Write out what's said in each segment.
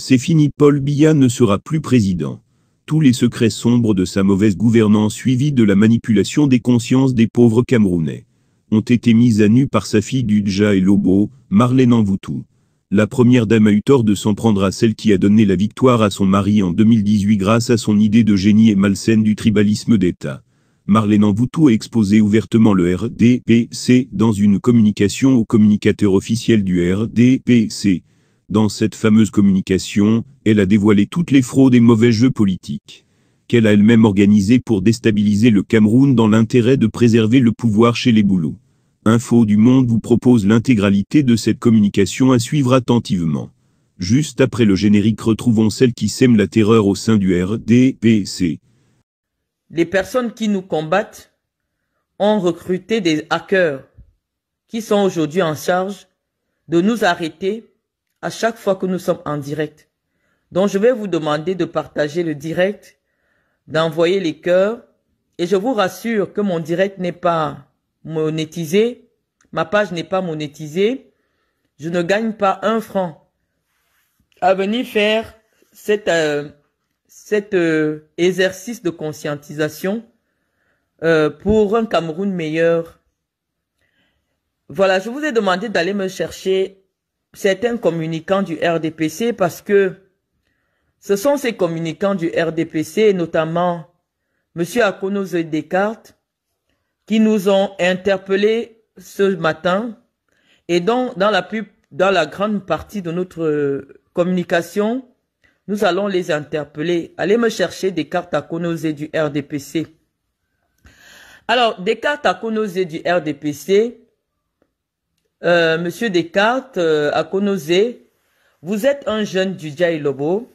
C'est fini, Paul Biya ne sera plus président. Tous les secrets sombres de sa mauvaise gouvernance suivis de la manipulation des consciences des pauvres Camerounais ont été mis à nu par sa fille Dja et Lobo, Marlène Anvoutou. La première dame a eu tort de s'en prendre à celle qui a donné la victoire à son mari en 2018 grâce à son idée de génie et malsaine du tribalisme d'État. Marlène Anvoutou a exposé ouvertement le RDPC dans une communication au communicateur officiel du RDPC. Dans cette fameuse communication, elle a dévoilé toutes les fraudes et mauvais jeux politiques qu'elle a elle-même organisés pour déstabiliser le Cameroun dans l'intérêt de préserver le pouvoir chez les boulots. Info du Monde vous propose l'intégralité de cette communication à suivre attentivement. Juste après le générique, retrouvons celle qui sème la terreur au sein du RDPC. Les personnes qui nous combattent ont recruté des hackers qui sont aujourd'hui en charge de nous arrêter à chaque fois que nous sommes en direct. Donc, je vais vous demander de partager le direct, d'envoyer les cœurs. Et je vous rassure que mon direct n'est pas monétisé. Ma page n'est pas monétisée. Je ne gagne pas un franc à venir faire cet, euh, cet euh, exercice de conscientisation euh, pour un Cameroun meilleur. Voilà, je vous ai demandé d'aller me chercher certains communicants du RDPC parce que ce sont ces communicants du RDPC, notamment M. Akonoze Descartes, qui nous ont interpellés ce matin et donc dans la, dans la grande partie de notre communication, nous allons les interpeller. Allez me chercher Descartes Akonoze du RDPC. Alors, Descartes Akonoze du RDPC, euh, Monsieur Descartes, euh, à vous êtes un jeune du Lobo.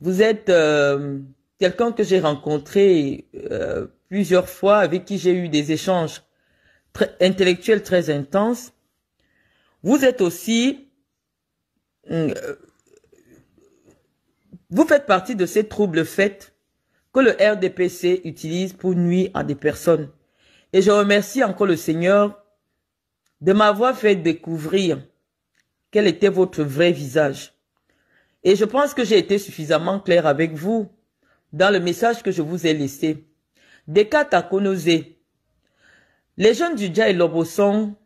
Vous êtes euh, quelqu'un que j'ai rencontré euh, plusieurs fois, avec qui j'ai eu des échanges très, intellectuels très intenses. Vous êtes aussi... vous faites partie de ces troubles faits que le RDPC utilise pour nuire à des personnes. Et je remercie encore le Seigneur de m'avoir fait découvrir quel était votre vrai visage. Et je pense que j'ai été suffisamment clair avec vous dans le message que je vous ai laissé. Descartes Konosé. Les jeunes du Dja et Lobo sont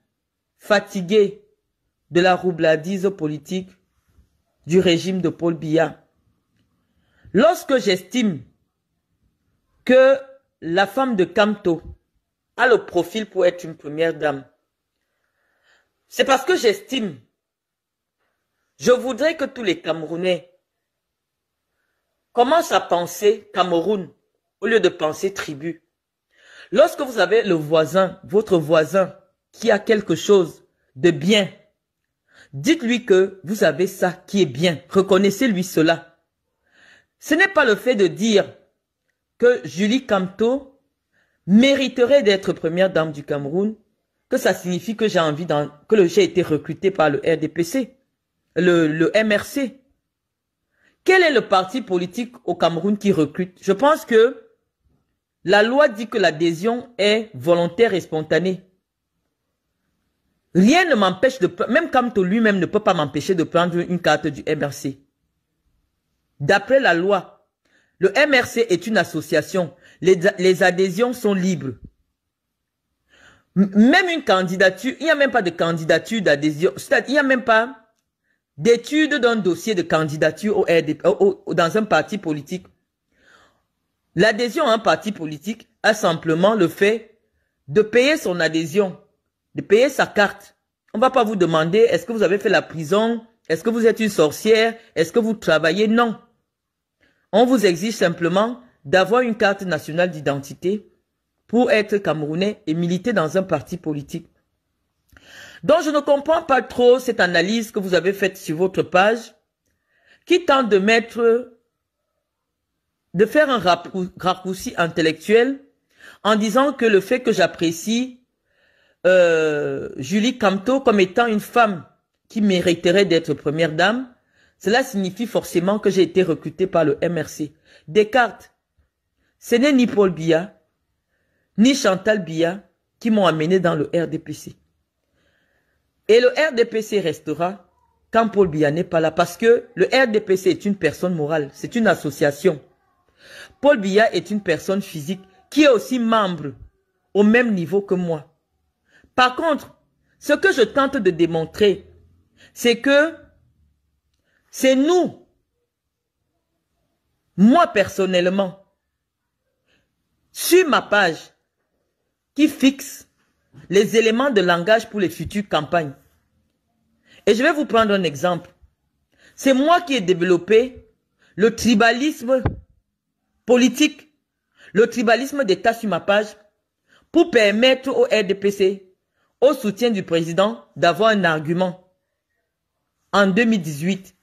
fatigués de la roubladise politique du régime de Paul Biya. Lorsque j'estime que la femme de Camto a le profil pour être une première dame, c'est parce que j'estime. Je voudrais que tous les Camerounais commencent à penser Cameroun au lieu de penser tribu. Lorsque vous avez le voisin, votre voisin, qui a quelque chose de bien, dites-lui que vous avez ça qui est bien. Reconnaissez-lui cela. Ce n'est pas le fait de dire que Julie Camto mériterait d'être première dame du Cameroun que ça signifie que j'ai envie dans, que j'ai été recruté par le RDPC, le, MRC. Quel est le parti politique au Cameroun qui recrute Je pense que la loi dit que l'adhésion est volontaire et spontanée. Rien ne m'empêche de, même Camto lui-même ne peut pas m'empêcher de prendre une carte du MRC. D'après la loi, le MRC est une association. les adhésions sont libres. Même une candidature, il n'y a même pas de candidature d'adhésion. C'est-à-dire, il n'y a même pas d'étude d'un dossier de candidature au RDP, dans un parti politique. L'adhésion à un parti politique a simplement le fait de payer son adhésion, de payer sa carte. On ne va pas vous demander est-ce que vous avez fait la prison, est-ce que vous êtes une sorcière, est-ce que vous travaillez. Non. On vous exige simplement d'avoir une carte nationale d'identité pour être Camerounais et militer dans un parti politique. Donc je ne comprends pas trop cette analyse que vous avez faite sur votre page, qui tente de mettre, de faire un raccourci intellectuel en disant que le fait que j'apprécie euh, Julie Camteau comme étant une femme qui mériterait d'être première dame, cela signifie forcément que j'ai été recrutée par le MRC. Descartes, ce n'est ni Paul Biya, ni Chantal Billa qui m'ont amené dans le RDPC. Et le RDPC restera quand Paul Biya n'est pas là parce que le RDPC est une personne morale, c'est une association. Paul Biya est une personne physique qui est aussi membre au même niveau que moi. Par contre, ce que je tente de démontrer, c'est que c'est nous, moi personnellement, sur ma page, qui fixe les éléments de langage pour les futures campagnes. Et je vais vous prendre un exemple. C'est moi qui ai développé le tribalisme politique, le tribalisme d'État sur ma page, pour permettre au RDPC, au soutien du président, d'avoir un argument en 2018,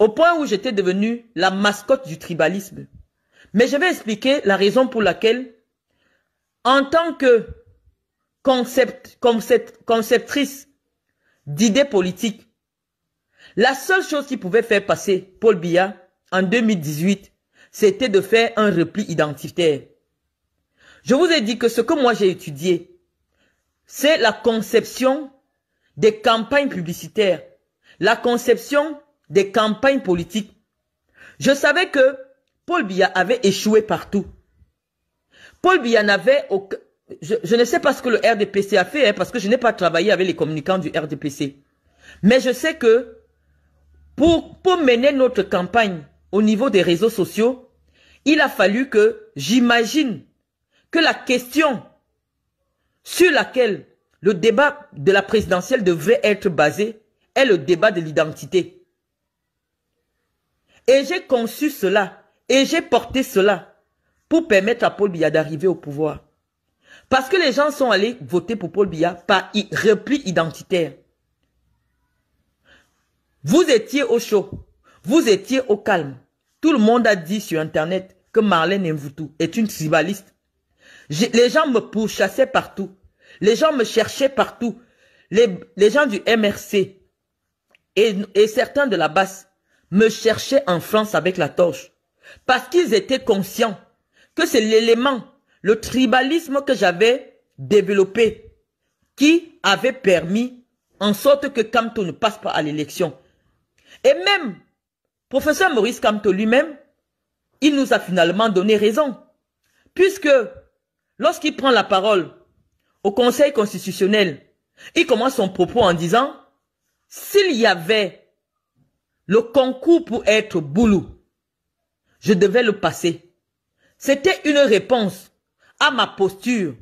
au point où j'étais devenu la mascotte du tribalisme. Mais je vais expliquer la raison pour laquelle en tant que concept, conceptrice d'idées politiques, la seule chose qui pouvait faire passer Paul Biya en 2018, c'était de faire un repli identitaire. Je vous ai dit que ce que moi j'ai étudié, c'est la conception des campagnes publicitaires, la conception des campagnes politiques. Je savais que Paul Biya avait échoué partout. Paul en je, je, ne sais pas ce que le RDPC a fait, hein, parce que je n'ai pas travaillé avec les communicants du RDPC. Mais je sais que pour, pour mener notre campagne au niveau des réseaux sociaux, il a fallu que, j'imagine, que la question sur laquelle le débat de la présidentielle devrait être basé est le débat de l'identité. Et j'ai conçu cela, et j'ai porté cela pour permettre à Paul Biya d'arriver au pouvoir. Parce que les gens sont allés voter pour Paul Biya par repli identitaire. Vous étiez au chaud, vous étiez au calme. Tout le monde a dit sur Internet que Marlène Mvoutou est une tribaliste. Les gens me pourchassaient partout. Les gens me cherchaient partout. Les, gens du MRC et, et certains de la basse me cherchaient en France avec la torche. Parce qu'ils étaient conscients que c'est l'élément, le tribalisme que j'avais développé qui avait permis en sorte que Camto ne passe pas à l'élection. Et même, professeur Maurice Camto lui-même, il nous a finalement donné raison. Puisque lorsqu'il prend la parole au Conseil constitutionnel, il commence son propos en disant, s'il y avait le concours pour être boulou, je devais le passer. C'était une réponse à ma posture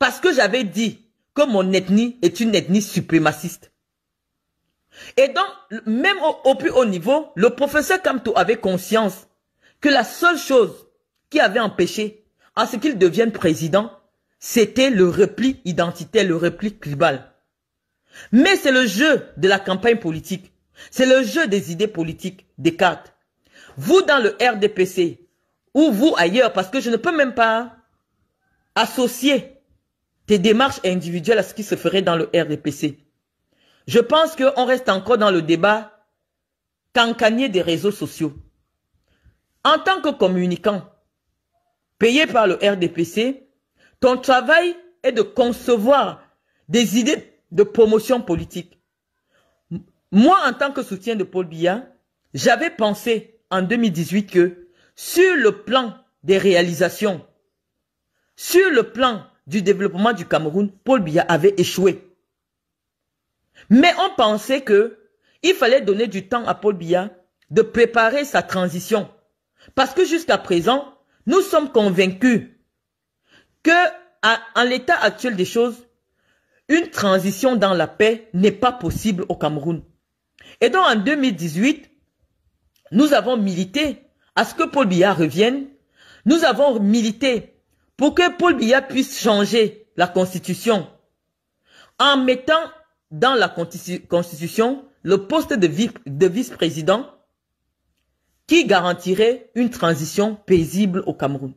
parce que j'avais dit que mon ethnie est une ethnie suprémaciste. Et donc, même au, plus haut niveau, le professeur Kamto avait conscience que la seule chose qui avait empêché à ce qu'il devienne président, c'était le repli identitaire, le repli tribal. Mais c'est le jeu de la campagne politique. C'est le jeu des idées politiques, des cartes. Vous, dans le RDPC, ou vous ailleurs, parce que je ne peux même pas associer tes démarches individuelles à ce qui se ferait dans le RDPC. Je pense qu'on reste encore dans le débat cancanier des réseaux sociaux. En tant que communicant, payé par le RDPC, ton travail est de concevoir des idées de promotion politique. Moi, en tant que soutien de Paul Biya, j'avais pensé en 2018 que sur le plan des réalisations, sur le plan du développement du Cameroun, Paul Biya avait échoué. Mais on pensait que il fallait donner du temps à Paul Biya de préparer sa transition. Parce que jusqu'à présent, nous sommes convaincus que, en l'état actuel des choses, une transition dans la paix n'est pas possible au Cameroun. Et donc, en 2018, nous avons milité à ce que Paul Biya revienne, nous avons milité pour que Paul Biya puisse changer la constitution en mettant dans la constitution le poste de vice-président qui garantirait une transition paisible au Cameroun.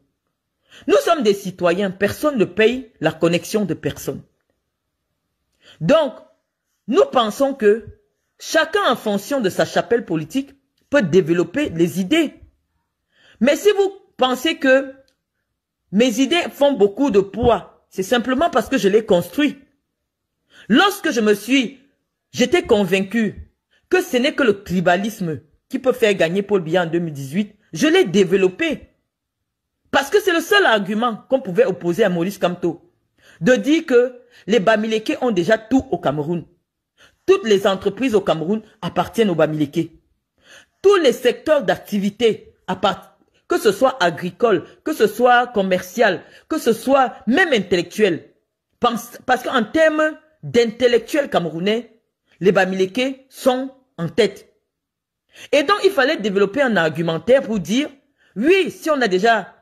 Nous sommes des citoyens, personne ne paye la connexion de personne. Donc, nous pensons que chacun en fonction de sa chapelle politique peut développer les idées mais si vous pensez que mes idées font beaucoup de poids, c'est simplement parce que je l'ai construit. Lorsque je me suis, j'étais convaincu que ce n'est que le tribalisme qui peut faire gagner Paul Biya en 2018, je l'ai développé. Parce que c'est le seul argument qu'on pouvait opposer à Maurice Kamto. De dire que les Bamileke ont déjà tout au Cameroun. Toutes les entreprises au Cameroun appartiennent aux Bamileke. Tous les secteurs d'activité appartiennent que ce soit agricole, que ce soit commercial, que ce soit même intellectuel. Parce, qu'en termes d'intellectuels camerounais, les Bamileke sont en tête. Et donc, il fallait développer un argumentaire pour dire, oui, si on a déjà,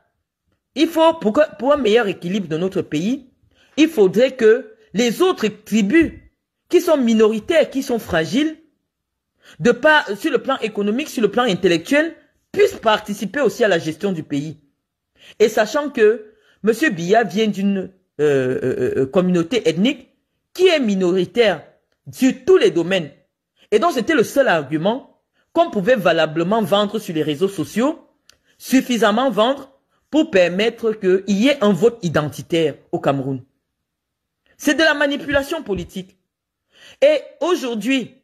il faut, pour, pour un meilleur équilibre de notre pays, il faudrait que les autres tribus qui sont minoritaires, qui sont fragiles, de pas, sur le plan économique, sur le plan intellectuel, puissent participer aussi à la gestion du pays. Et sachant que M. Billa vient d'une euh, euh, euh, communauté ethnique qui est minoritaire sur tous les domaines. Et donc c'était le seul argument qu'on pouvait valablement vendre sur les réseaux sociaux, suffisamment vendre pour permettre qu'il y ait un vote identitaire au Cameroun. C'est de la manipulation politique. Et aujourd'hui,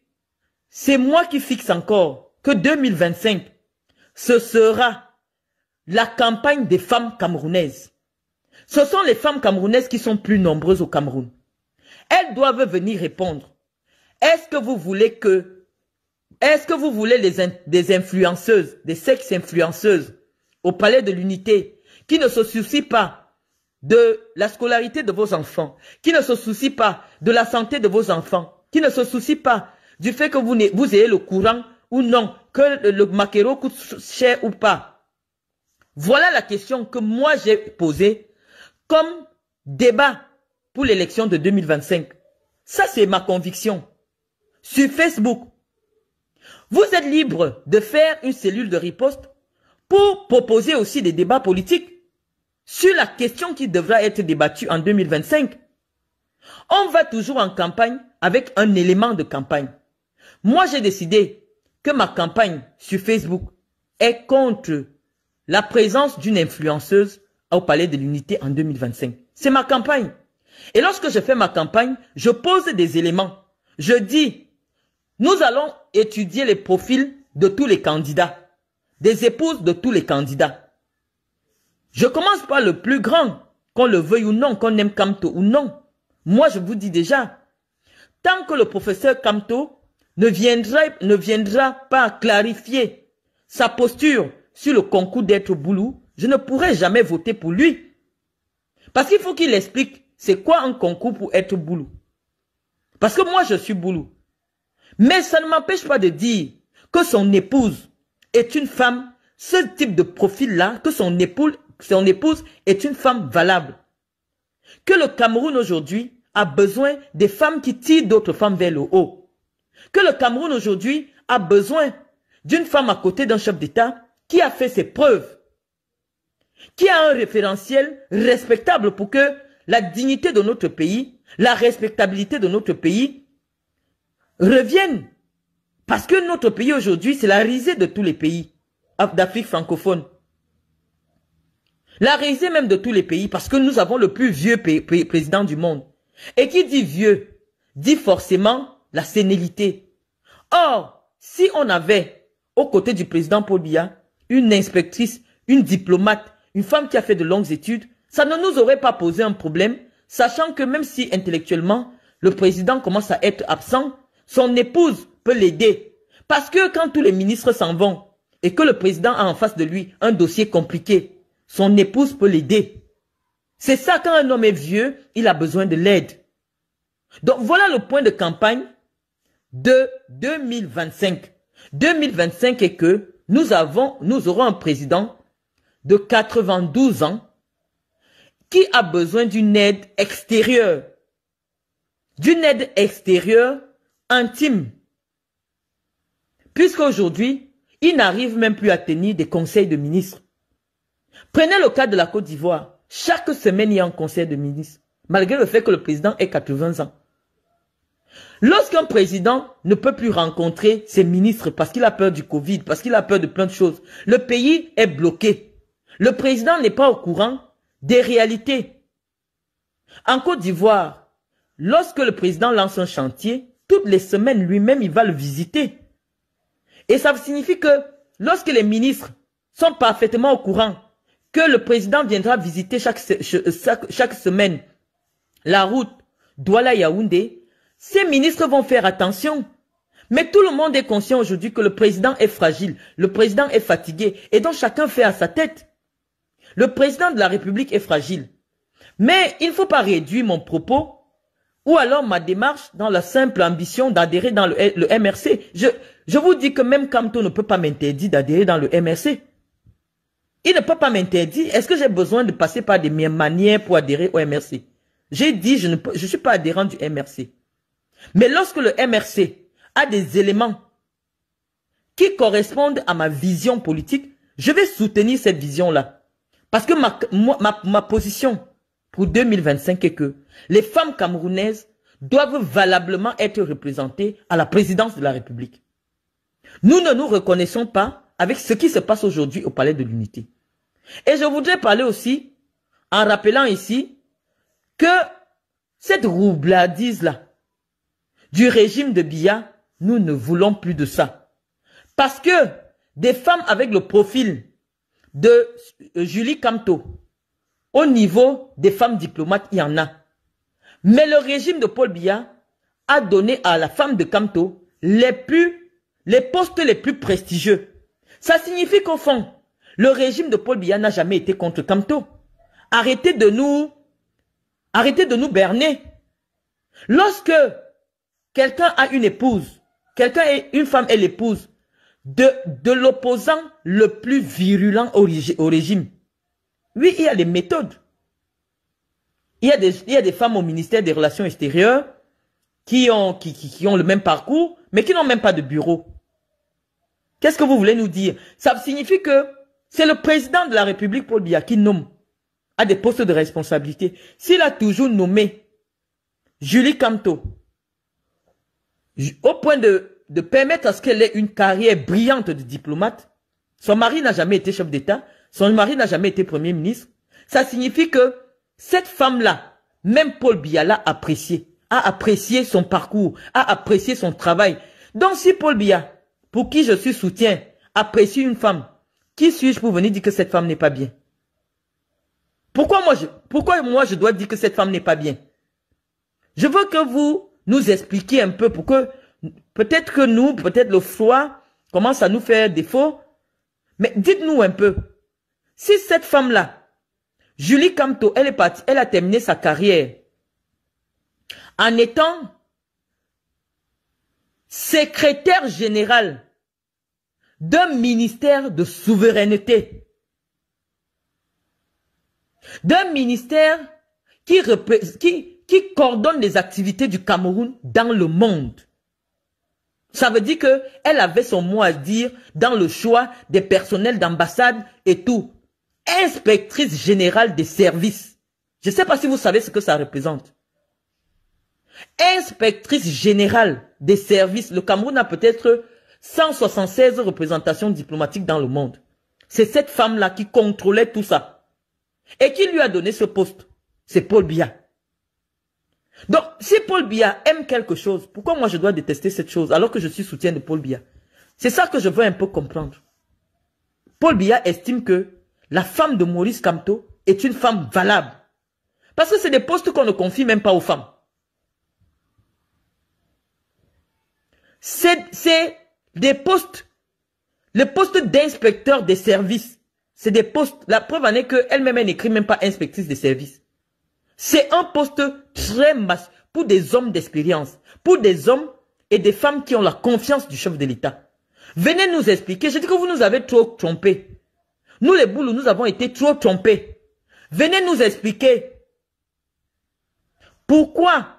c'est moi qui fixe encore que 2025 ce sera la campagne des femmes camerounaises. Ce sont les femmes camerounaises qui sont plus nombreuses au Cameroun. Elles doivent venir répondre. Est-ce que vous voulez que, est-ce que vous voulez des influenceuses, des sexes influenceuses au palais de l'unité qui ne se soucient pas de la scolarité de vos enfants, qui ne se soucient pas de la santé de vos enfants, qui ne se soucient pas du fait que vous, vous ayez le courant ou non, que le, maquereau coûte cher ou pas. Voilà la question que moi j'ai posée comme débat pour l'élection de 2025. Ça, c'est ma conviction. Sur Facebook, vous êtes libre de faire une cellule de riposte pour proposer aussi des débats politiques sur la question qui devra être débattue en 2025. On va toujours en campagne avec un élément de campagne. Moi, j'ai décidé que ma campagne sur Facebook est contre la présence d'une influenceuse au Palais de l'Unité en 2025. C'est ma campagne. Et lorsque je fais ma campagne, je pose des éléments. Je dis, nous allons étudier les profils de tous les candidats, des épouses de tous les candidats. Je commence par le plus grand, qu'on le veuille ou non, qu'on aime Kamto ou non. Moi, je vous dis déjà, tant que le professeur Kamto ne viendra, ne viendra pas clarifier sa posture sur le concours d'être Boulou, je ne pourrai jamais voter pour lui. Parce qu'il faut qu'il explique c'est quoi un concours pour être Boulou. Parce que moi, je suis Boulou. Mais ça ne m'empêche pas de dire que son épouse est une femme, ce type de profil-là, que son épouse, son épouse est une femme valable. Que le Cameroun aujourd'hui a besoin des femmes qui tirent d'autres femmes vers le haut que le Cameroun aujourd'hui a besoin d'une femme à côté d'un chef d'État qui a fait ses preuves, qui a un référentiel respectable pour que la dignité de notre pays, la respectabilité de notre pays revienne. Parce que notre pays aujourd'hui, c'est la risée de tous les pays d'Afrique francophone. La risée même de tous les pays, parce que nous avons le plus vieux président du monde. Et qui dit vieux, dit forcément la sénilité. Or, si on avait, aux côtés du président Paul Biya, une inspectrice, une diplomate, une femme qui a fait de longues études, ça ne nous aurait pas posé un problème, sachant que même si intellectuellement, le président commence à être absent, son épouse peut l'aider. Parce que quand tous les ministres s'en vont et que le président a en face de lui un dossier compliqué, son épouse peut l'aider. C'est ça quand un homme est vieux, il a besoin de l'aide. Donc voilà le point de campagne de 2025. 2025 est que nous avons, nous aurons un président de 92 ans qui a besoin d'une aide extérieure. D'une aide extérieure intime. Puisqu'aujourd'hui, il n'arrive même plus à tenir des conseils de ministres. Prenez le cas de la Côte d'Ivoire. Chaque semaine, il y a un conseil de ministres, malgré le fait que le président ait 80 ans. Lorsqu'un président ne peut plus rencontrer ses ministres parce qu'il a peur du Covid, parce qu'il a peur de plein de choses, le pays est bloqué. Le président n'est pas au courant des réalités. En Côte d'Ivoire, lorsque le président lance un chantier, toutes les semaines lui-même, il va le visiter. Et ça signifie que lorsque les ministres sont parfaitement au courant que le président viendra visiter chaque, semaine la route Douala-Yaoundé, ces ministres vont faire attention. Mais tout le monde est conscient aujourd'hui que le président est fragile, le président est fatigué et donc chacun fait à sa tête. Le président de la République est fragile. Mais il ne faut pas réduire mon propos ou alors ma démarche dans la simple ambition d'adhérer dans le, MRC. Je, je vous dis que même Camto ne peut pas m'interdire d'adhérer dans le MRC. Il ne peut pas m'interdire. Est-ce que j'ai besoin de passer par des manières pour adhérer au MRC J'ai dit, je ne je suis pas adhérent du MRC. Mais lorsque le MRC a des éléments qui correspondent à ma vision politique, je vais soutenir cette vision-là. Parce que ma, ma, ma, position pour 2025 est que les femmes camerounaises doivent valablement être représentées à la présidence de la République. Nous ne nous reconnaissons pas avec ce qui se passe aujourd'hui au Palais de l'Unité. Et je voudrais parler aussi, en rappelant ici, que cette roubladise-là, du régime de Bia, nous ne voulons plus de ça. Parce que des femmes avec le profil de euh, Julie Camto, au niveau des femmes diplomates, il y en a. Mais le régime de Paul Bia a donné à la femme de Camto les plus, les postes les plus prestigieux. Ça signifie qu'au fond, le régime de Paul Biya n'a jamais été contre Camto. Arrêtez de nous, arrêtez de nous berner. Lorsque Quelqu'un a une épouse. Quelqu'un est, une femme est l'épouse de, de l'opposant le plus virulent au, régime. Oui, il y a des méthodes. Il y a des, il y a des femmes au ministère des Relations extérieures qui ont, qui, qui, ont le même parcours, mais qui n'ont même pas de bureau. Qu'est-ce que vous voulez nous dire Ça signifie que c'est le président de la République, Paul BIA qui nomme à des postes de responsabilité. S'il a toujours nommé Julie Camto, au point de, de permettre à ce qu'elle ait une carrière brillante de diplomate. Son mari n'a jamais été chef d'État, son mari n'a jamais été Premier ministre. Ça signifie que cette femme-là, même Paul Biya l'a apprécié, a apprécié son parcours, a apprécié son travail. Donc si Paul Biya, pour qui je suis soutien, apprécie une femme, qui suis-je pour venir dire que cette femme n'est pas bien pourquoi moi, je, pourquoi moi je dois dire que cette femme n'est pas bien Je veux que vous nous expliquer un peu pour que peut-être que nous, peut-être le froid commence à nous faire défaut. Mais dites-nous un peu, si cette femme-là, Julie Camto, elle est partie, elle a terminé sa carrière en étant secrétaire générale d'un ministère de souveraineté, d'un ministère qui, qui, qui coordonne les activités du Cameroun dans le monde. Ça veut dire qu'elle avait son mot à dire dans le choix des personnels d'ambassade et tout. Inspectrice générale des services. Je ne sais pas si vous savez ce que ça représente. Inspectrice générale des services. Le Cameroun a peut-être 176 représentations diplomatiques dans le monde. C'est cette femme-là qui contrôlait tout ça. Et qui lui a donné ce poste C'est Paul Biya. Donc, si Paul Biya aime quelque chose, pourquoi moi je dois détester cette chose alors que je suis soutien de Paul Biya C'est ça que je veux un peu comprendre. Paul Biya estime que la femme de Maurice Camteau est une femme valable. Parce que c'est des postes qu'on ne confie même pas aux femmes. C'est des postes, le poste d'inspecteur des services. C'est des postes, la preuve en est qu'elle-même, elle n'écrit même pas inspectrice des services. C'est un poste très masse pour des hommes d'expérience, pour des hommes et des femmes qui ont la confiance du chef de l'État. Venez nous expliquer. Je dis que vous nous avez trop trompés. Nous, les boules, nous avons été trop trompés. Venez nous expliquer pourquoi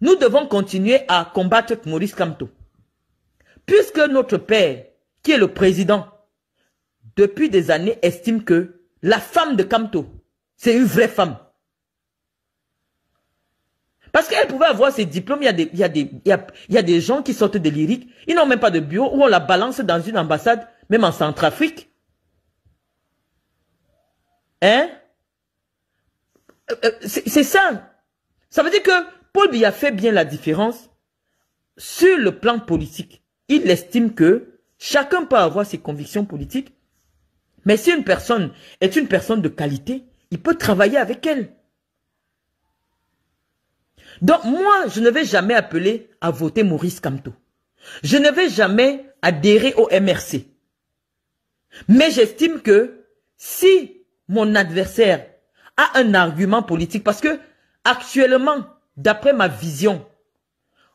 nous devons continuer à combattre Maurice Kamto. Puisque notre père, qui est le président, depuis des années, estime que la femme de Kamto, c'est une vraie femme. Parce qu'elle pouvait avoir ses diplômes. Il y a des, il y a des, il y a, des gens qui sortent de lyriques. Ils n'ont même pas de bureau ou on la balance dans une ambassade, même en Centrafrique. Hein? Euh, euh, c'est ça. Ça veut dire que Paul a fait bien la différence sur le plan politique. Il estime que chacun peut avoir ses convictions politiques, mais si une personne est une personne de qualité, il peut travailler avec elle. Donc moi, je ne vais jamais appeler à voter Maurice Camteau. Je ne vais jamais adhérer au MRC. Mais j'estime que si mon adversaire a un argument politique, parce que actuellement, d'après ma vision,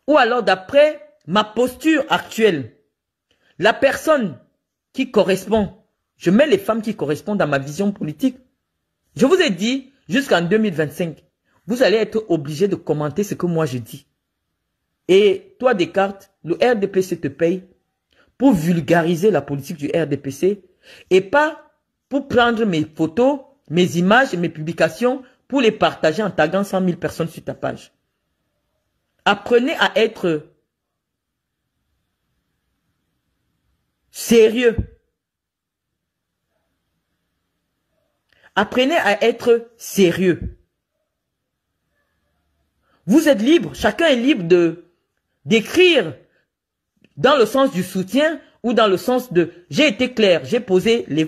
ou alors d'après ma posture actuelle, la personne qui correspond, je mets les femmes qui correspondent à ma vision politique, je vous ai dit jusqu'en 2025, vous allez être obligé de commenter ce que moi je dis. Et toi, Descartes, le RDPC te paye pour vulgariser la politique du RDPC et pas pour prendre mes photos, mes images, mes publications pour les partager en taguant 100 000 personnes sur ta page. Apprenez à être sérieux. Apprenez à être sérieux. Vous êtes libre, chacun est libre de d'écrire dans le sens du soutien ou dans le sens de j'ai été clair, j'ai posé les,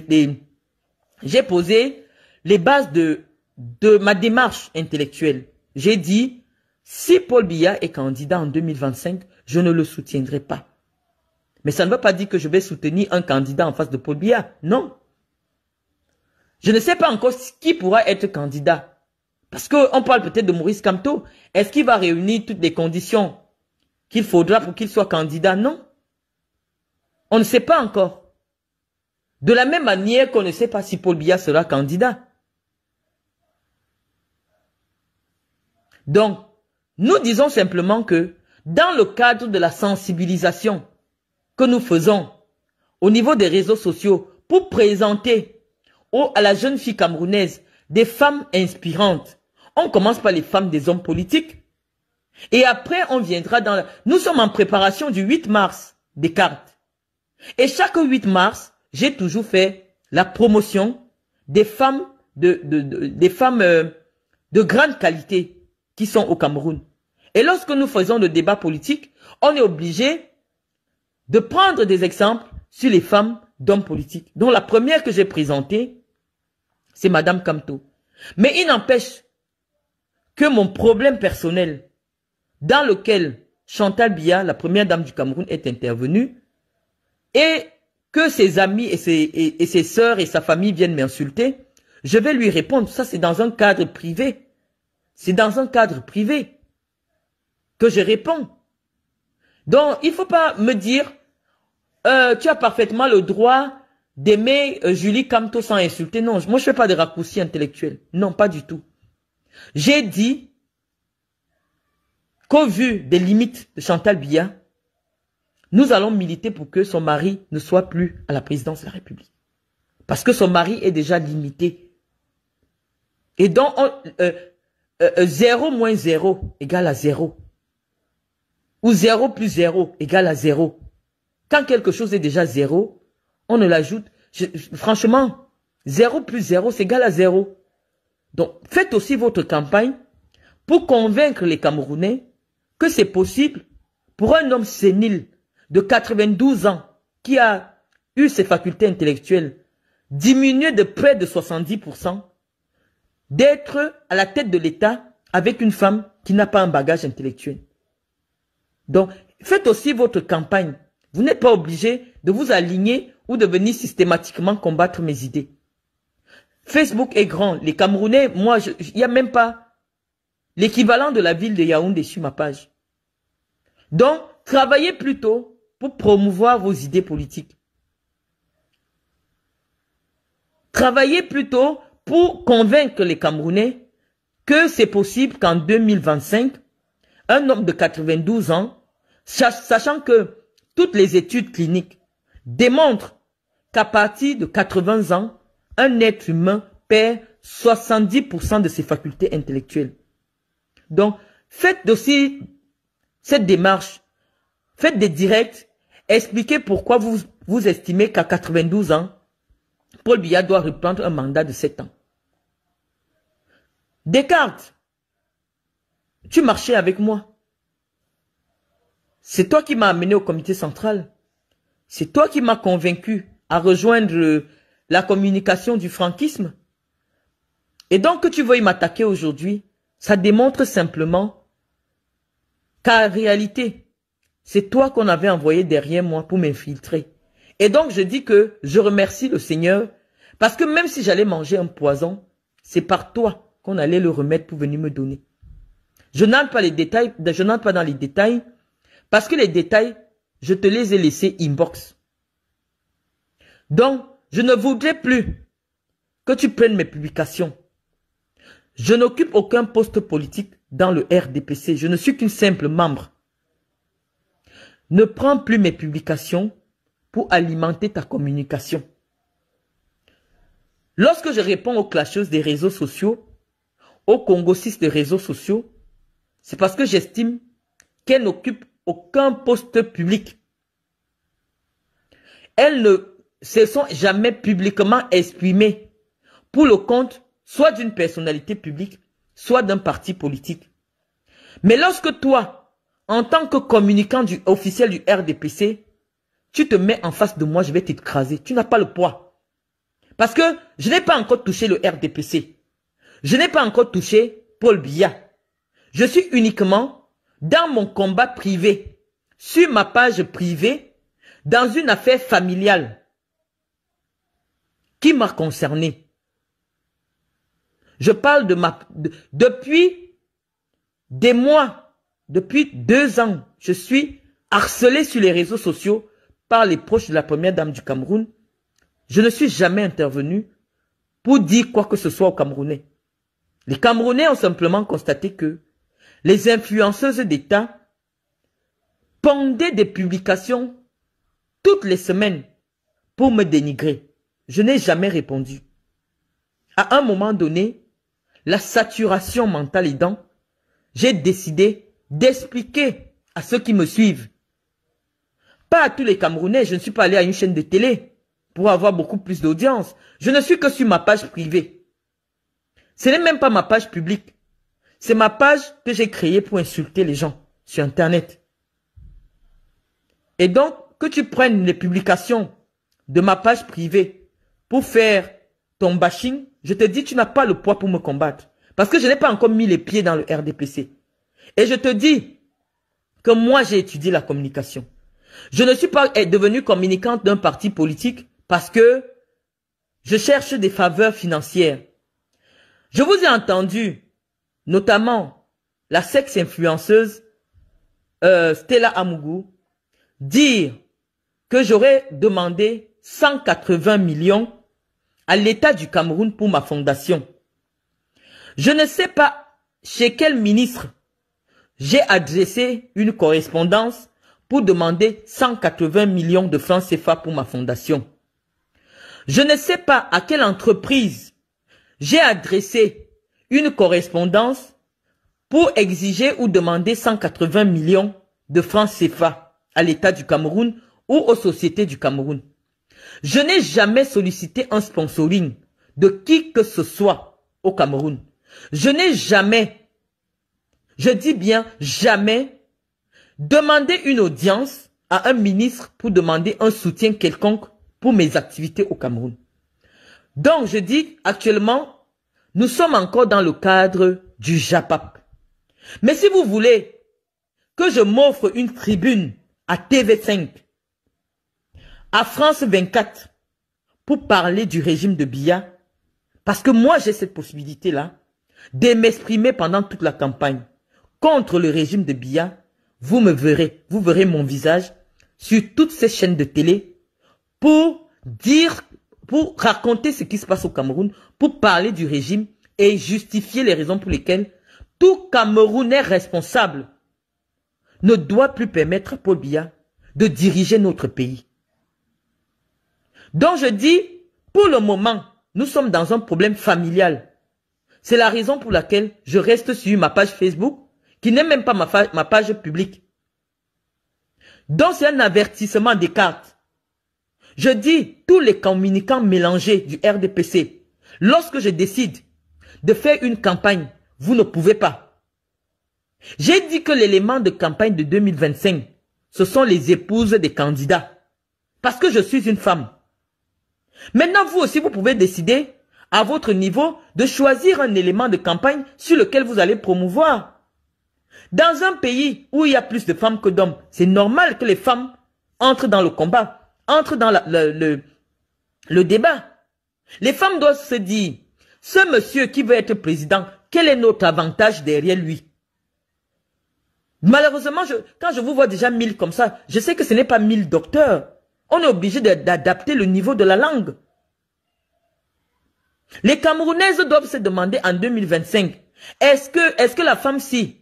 j'ai posé les bases de de ma démarche intellectuelle. J'ai dit si Paul Biya est candidat en 2025, je ne le soutiendrai pas. Mais ça ne veut pas dire que je vais soutenir un candidat en face de Paul Biya. Non. Je ne sais pas encore qui pourra être candidat. Parce qu'on parle peut-être de Maurice Camteau. Est-ce qu'il va réunir toutes les conditions qu'il faudra pour qu'il soit candidat Non. On ne sait pas encore. De la même manière qu'on ne sait pas si Paul Biya sera candidat. Donc, nous disons simplement que dans le cadre de la sensibilisation que nous faisons au niveau des réseaux sociaux pour présenter au, à la jeune fille camerounaise des femmes inspirantes. On commence par les femmes des hommes politiques. Et après, on viendra dans... La... Nous sommes en préparation du 8 mars des cartes. Et chaque 8 mars, j'ai toujours fait la promotion des femmes de, des femmes euh, de grande qualité qui sont au Cameroun. Et lorsque nous faisons le débat politique, on est obligé de prendre des exemples sur les femmes d'hommes politiques. Donc la première que j'ai présentée, c'est Madame Kamto. Mais il n'empêche que mon problème personnel, dans lequel Chantal Biya, la première dame du Cameroun, est intervenue, et que ses amis et ses, et, et ses sœurs et sa famille viennent m'insulter, je vais lui répondre, ça c'est dans un cadre privé. C'est dans un cadre privé que je réponds. Donc, il ne faut pas me dire, euh, tu as parfaitement le droit d'aimer euh, Julie Camto sans insulter. Non, moi je fais pas de raccourci intellectuel. Non, pas du tout. J'ai dit qu'au vu des limites de Chantal Biya, nous allons militer pour que son mari ne soit plus à la présidence de la République. Parce que son mari est déjà limité. Et donc, 0 euh, euh, moins 0 égale à 0. Ou 0 plus 0 égale à 0. Quand quelque chose est déjà 0, on ne l'ajoute. Franchement, 0 plus 0, c'est égal à 0. Donc, faites aussi votre campagne pour convaincre les Camerounais que c'est possible pour un homme sénile de 92 ans qui a eu ses facultés intellectuelles diminuées de près de 70%, d'être à la tête de l'État avec une femme qui n'a pas un bagage intellectuel. Donc, faites aussi votre campagne. Vous n'êtes pas obligé de vous aligner ou de venir systématiquement combattre mes idées. Facebook est grand. Les Camerounais, moi, il n'y a même pas l'équivalent de la ville de Yaoundé sur ma page. Donc, travaillez plutôt pour promouvoir vos idées politiques. Travaillez plutôt pour convaincre les Camerounais que c'est possible qu'en 2025, un homme de 92 ans, sachant que toutes les études cliniques démontrent qu'à partir de 80 ans, un être humain perd 70% de ses facultés intellectuelles. Donc, faites aussi cette démarche. Faites des directs. Expliquez pourquoi vous, vous estimez qu'à 92 ans, Paul Biya doit reprendre un mandat de 7 ans. Descartes, tu marchais avec moi. C'est toi qui m'as amené au comité central. C'est toi qui m'as convaincu à rejoindre la communication du franquisme. Et donc que tu veuilles m'attaquer aujourd'hui, ça démontre simplement qu'en réalité, c'est toi qu'on avait envoyé derrière moi pour m'infiltrer. Et donc je dis que je remercie le Seigneur parce que même si j'allais manger un poison, c'est par toi qu'on allait le remettre pour venir me donner. Je n'entre pas les détails, je n'entre pas dans les détails parce que les détails, je te les ai laissés inbox. Donc, je ne voudrais plus que tu prennes mes publications. Je n'occupe aucun poste politique dans le RDPC. Je ne suis qu'une simple membre. Ne prends plus mes publications pour alimenter ta communication. Lorsque je réponds aux clasheuses des réseaux sociaux, aux congocistes des réseaux sociaux, c'est parce que j'estime qu'elles n'occupent aucun poste public. Elles ne se sont jamais publiquement exprimés pour le compte soit d'une personnalité publique, soit d'un parti politique. Mais lorsque toi, en tant que communicant du, officiel du RDPC, tu te mets en face de moi, je vais t'écraser. Tu n'as pas le poids. Parce que je n'ai pas encore touché le RDPC. Je n'ai pas encore touché Paul Biya. Je suis uniquement dans mon combat privé, sur ma page privée, dans une affaire familiale qui m'a concerné. Je parle de ma... depuis des mois, depuis deux ans, je suis harcelé sur les réseaux sociaux par les proches de la première dame du Cameroun. Je ne suis jamais intervenu pour dire quoi que ce soit aux Camerounais. Les Camerounais ont simplement constaté que les influenceuses d'État pendaient des publications toutes les semaines pour me dénigrer. Je n'ai jamais répondu. À un moment donné, la saturation mentale aidant, j'ai décidé d'expliquer à ceux qui me suivent. Pas à tous les Camerounais, je ne suis pas allé à une chaîne de télé pour avoir beaucoup plus d'audience. Je ne suis que sur ma page privée. Ce n'est même pas ma page publique. C'est ma page que j'ai créée pour insulter les gens sur Internet. Et donc, que tu prennes les publications de ma page privée pour faire ton bashing, je te dis, tu n'as pas le poids pour me combattre. Parce que je n'ai pas encore mis les pieds dans le RDPC. Et je te dis que moi, j'ai étudié la communication. Je ne suis pas eh, devenue communicante d'un parti politique parce que je cherche des faveurs financières. Je vous ai entendu, notamment la sexe influenceuse euh, Stella Amougou, dire que j'aurais demandé 180 millions à l'État du Cameroun pour ma fondation. Je ne sais pas chez quel ministre j'ai adressé une correspondance pour demander 180 millions de francs CFA pour ma fondation. Je ne sais pas à quelle entreprise j'ai adressé une correspondance pour exiger ou demander 180 millions de francs CFA à l'État du Cameroun ou aux sociétés du Cameroun. Je n'ai jamais sollicité un sponsoring de qui que ce soit au Cameroun. Je n'ai jamais, je dis bien jamais, demandé une audience à un ministre pour demander un soutien quelconque pour mes activités au Cameroun. Donc, je dis actuellement, nous sommes encore dans le cadre du JAPAP. Mais si vous voulez que je m'offre une tribune à TV5 à France 24 pour parler du régime de Biya, parce que moi j'ai cette possibilité-là de m'exprimer pendant toute la campagne contre le régime de Biya, vous me verrez, vous verrez mon visage sur toutes ces chaînes de télé pour dire, pour raconter ce qui se passe au Cameroun, pour parler du régime et justifier les raisons pour lesquelles tout Camerounais responsable ne doit plus permettre à Paul Biya de diriger notre pays. Donc je dis, pour le moment, nous sommes dans un problème familial. C'est la raison pour laquelle je reste sur ma page Facebook, qui n'est même pas ma, page publique. Donc c'est un avertissement des cartes. Je dis, tous les communicants mélangés du RDPC, lorsque je décide de faire une campagne, vous ne pouvez pas. J'ai dit que l'élément de campagne de 2025, ce sont les épouses des candidats. Parce que je suis une femme. Maintenant, vous aussi, vous pouvez décider à votre niveau de choisir un élément de campagne sur lequel vous allez promouvoir. Dans un pays où il y a plus de femmes que d'hommes, c'est normal que les femmes entrent dans le combat, entrent dans le, débat. Les femmes doivent se dire, ce monsieur qui veut être président, quel est notre avantage derrière lui Malheureusement, quand je vous vois déjà mille comme ça, je sais que ce n'est pas mille docteurs on est obligé d'adapter le niveau de la langue. Les Camerounaises doivent se demander en 2025, est-ce que, est que la femme si,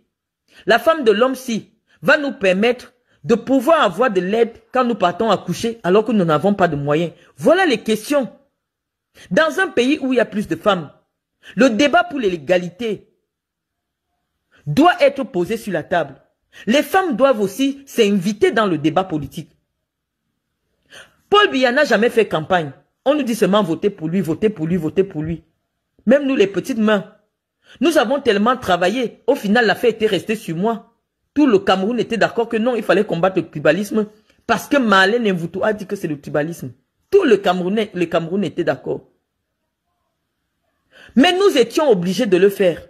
la femme de l'homme si, va nous permettre de pouvoir avoir de l'aide quand nous partons à coucher alors que nous n'avons pas de moyens Voilà les questions. Dans un pays où il y a plus de femmes, le débat pour l'égalité doit être posé sur la table. Les femmes doivent aussi s'inviter dans le débat politique. Paul Biya n'a jamais fait campagne. On nous dit seulement voter pour lui, voter pour lui, voter pour lui. Même nous, les petites mains. Nous avons tellement travaillé. Au final, l'affaire était restée sur moi. Tout le Cameroun était d'accord que non, il fallait combattre le tribalisme. Parce que Marlène vous a dit que c'est le tribalisme. Tout le Camerounais, le Cameroun était d'accord. Mais nous étions obligés de le faire.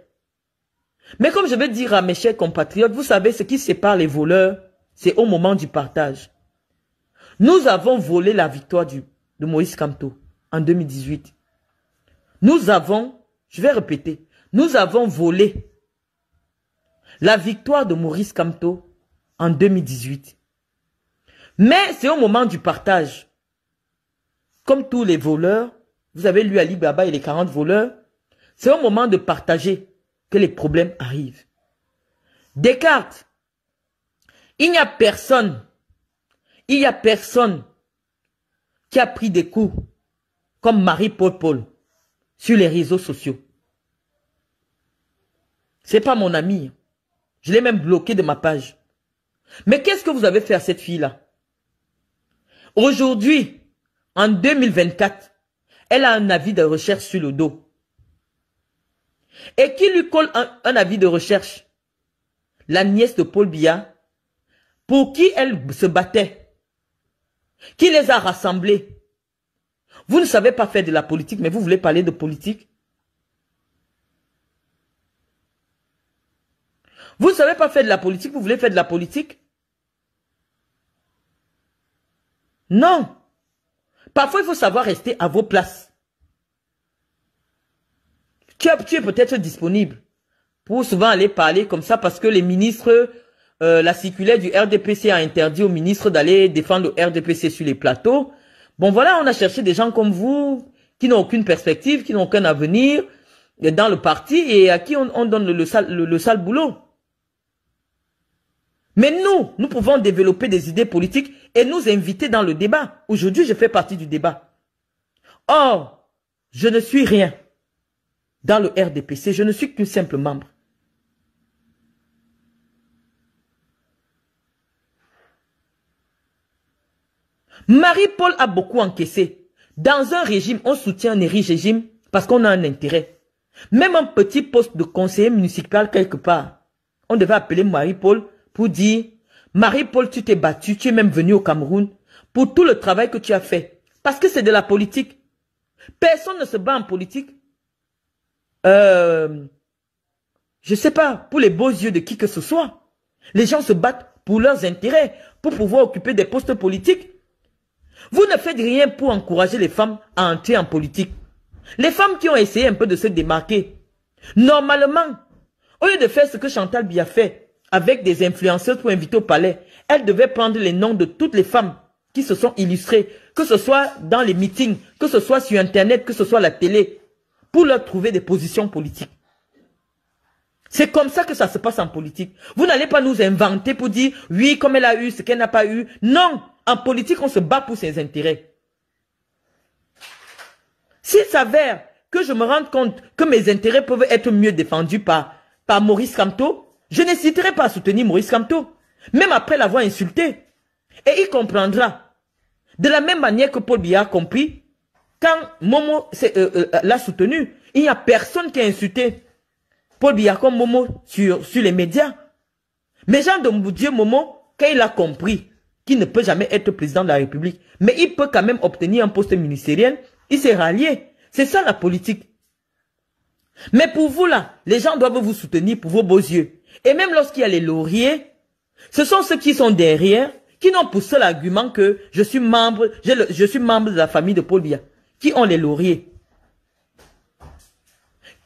Mais comme je vais dire à mes chers compatriotes, vous savez ce qui sépare les voleurs, c'est au moment du partage. Nous avons volé la victoire du, de Maurice Kamto en 2018. Nous avons, je vais répéter, nous avons volé la victoire de Maurice Kamto en 2018. Mais c'est au moment du partage. Comme tous les voleurs, vous avez lu Ali Baba et les 40 voleurs, c'est au moment de partager que les problèmes arrivent. Descartes, il n'y a personne il n'y a personne qui a pris des coups comme Marie-Paul Paul sur les réseaux sociaux. C'est pas mon ami. Je l'ai même bloqué de ma page. Mais qu'est-ce que vous avez fait à cette fille-là Aujourd'hui, en 2024, elle a un avis de recherche sur le dos. Et qui lui colle un, un avis de recherche La nièce de Paul Biya, pour qui elle se battait qui les a rassemblés Vous ne savez pas faire de la politique, mais vous voulez parler de politique Vous ne savez pas faire de la politique, vous voulez faire de la politique Non. Parfois, il faut savoir rester à vos places. Tu es, peut-être disponible pour souvent aller parler comme ça parce que les ministres euh, la circulaire du RDPC a interdit au ministre d'aller défendre le RDPC sur les plateaux. Bon, voilà, on a cherché des gens comme vous qui n'ont aucune perspective, qui n'ont aucun avenir euh, dans le parti et à qui on, donne le, sale, le sale boulot. Mais nous, nous pouvons développer des idées politiques et nous inviter dans le débat. Aujourd'hui, je fais partie du débat. Or, je ne suis rien dans le RDPC, je ne suis qu'une simple membre. Marie-Paul a beaucoup encaissé. Dans un régime, on soutient un régime parce qu'on a un intérêt. Même un petit poste de conseiller municipal quelque part, on devait appeler Marie-Paul pour dire Marie-Paul, tu t'es battu, tu es même venu au Cameroun pour tout le travail que tu as fait. Parce que c'est de la politique. Personne ne se bat en politique. Euh, je sais pas, pour les beaux yeux de qui que ce soit. Les gens se battent pour leurs intérêts, pour pouvoir occuper des postes politiques. Vous ne faites rien pour encourager les femmes à entrer en politique. Les femmes qui ont essayé un peu de se démarquer. Normalement, au lieu de faire ce que Chantal Bia fait avec des influenceuses pour inviter au palais, elle devait prendre les noms de toutes les femmes qui se sont illustrées, que ce soit dans les meetings, que ce soit sur Internet, que ce soit la télé, pour leur trouver des positions politiques. C'est comme ça que ça se passe en politique. Vous n'allez pas nous inventer pour dire, oui, comme elle a eu, ce qu'elle n'a pas eu. Non, en politique, on se bat pour ses intérêts. S'il s'avère que je me rende compte que mes intérêts peuvent être mieux défendus par, par Maurice Camteau, je n'hésiterai pas à soutenir Maurice Camteau, même après l'avoir insulté. Et il comprendra. De la même manière que Paul Biya a compris, quand Momo euh, euh, euh, l'a soutenu, il n'y a personne qui a insulté Paul Biya comme Momo sur, sur les médias. Mais Jean Dieu Momo, quand il a compris qui ne peut jamais être président de la République. Mais il peut quand même obtenir un poste ministériel. Il s'est rallié. C'est ça la politique. Mais pour vous là, les gens doivent vous soutenir pour vos beaux yeux. Et même lorsqu'il y a les lauriers, ce sont ceux qui sont derrière, qui n'ont pour seul argument que je suis membre, je, suis membre de la famille de Paul qui ont les lauriers.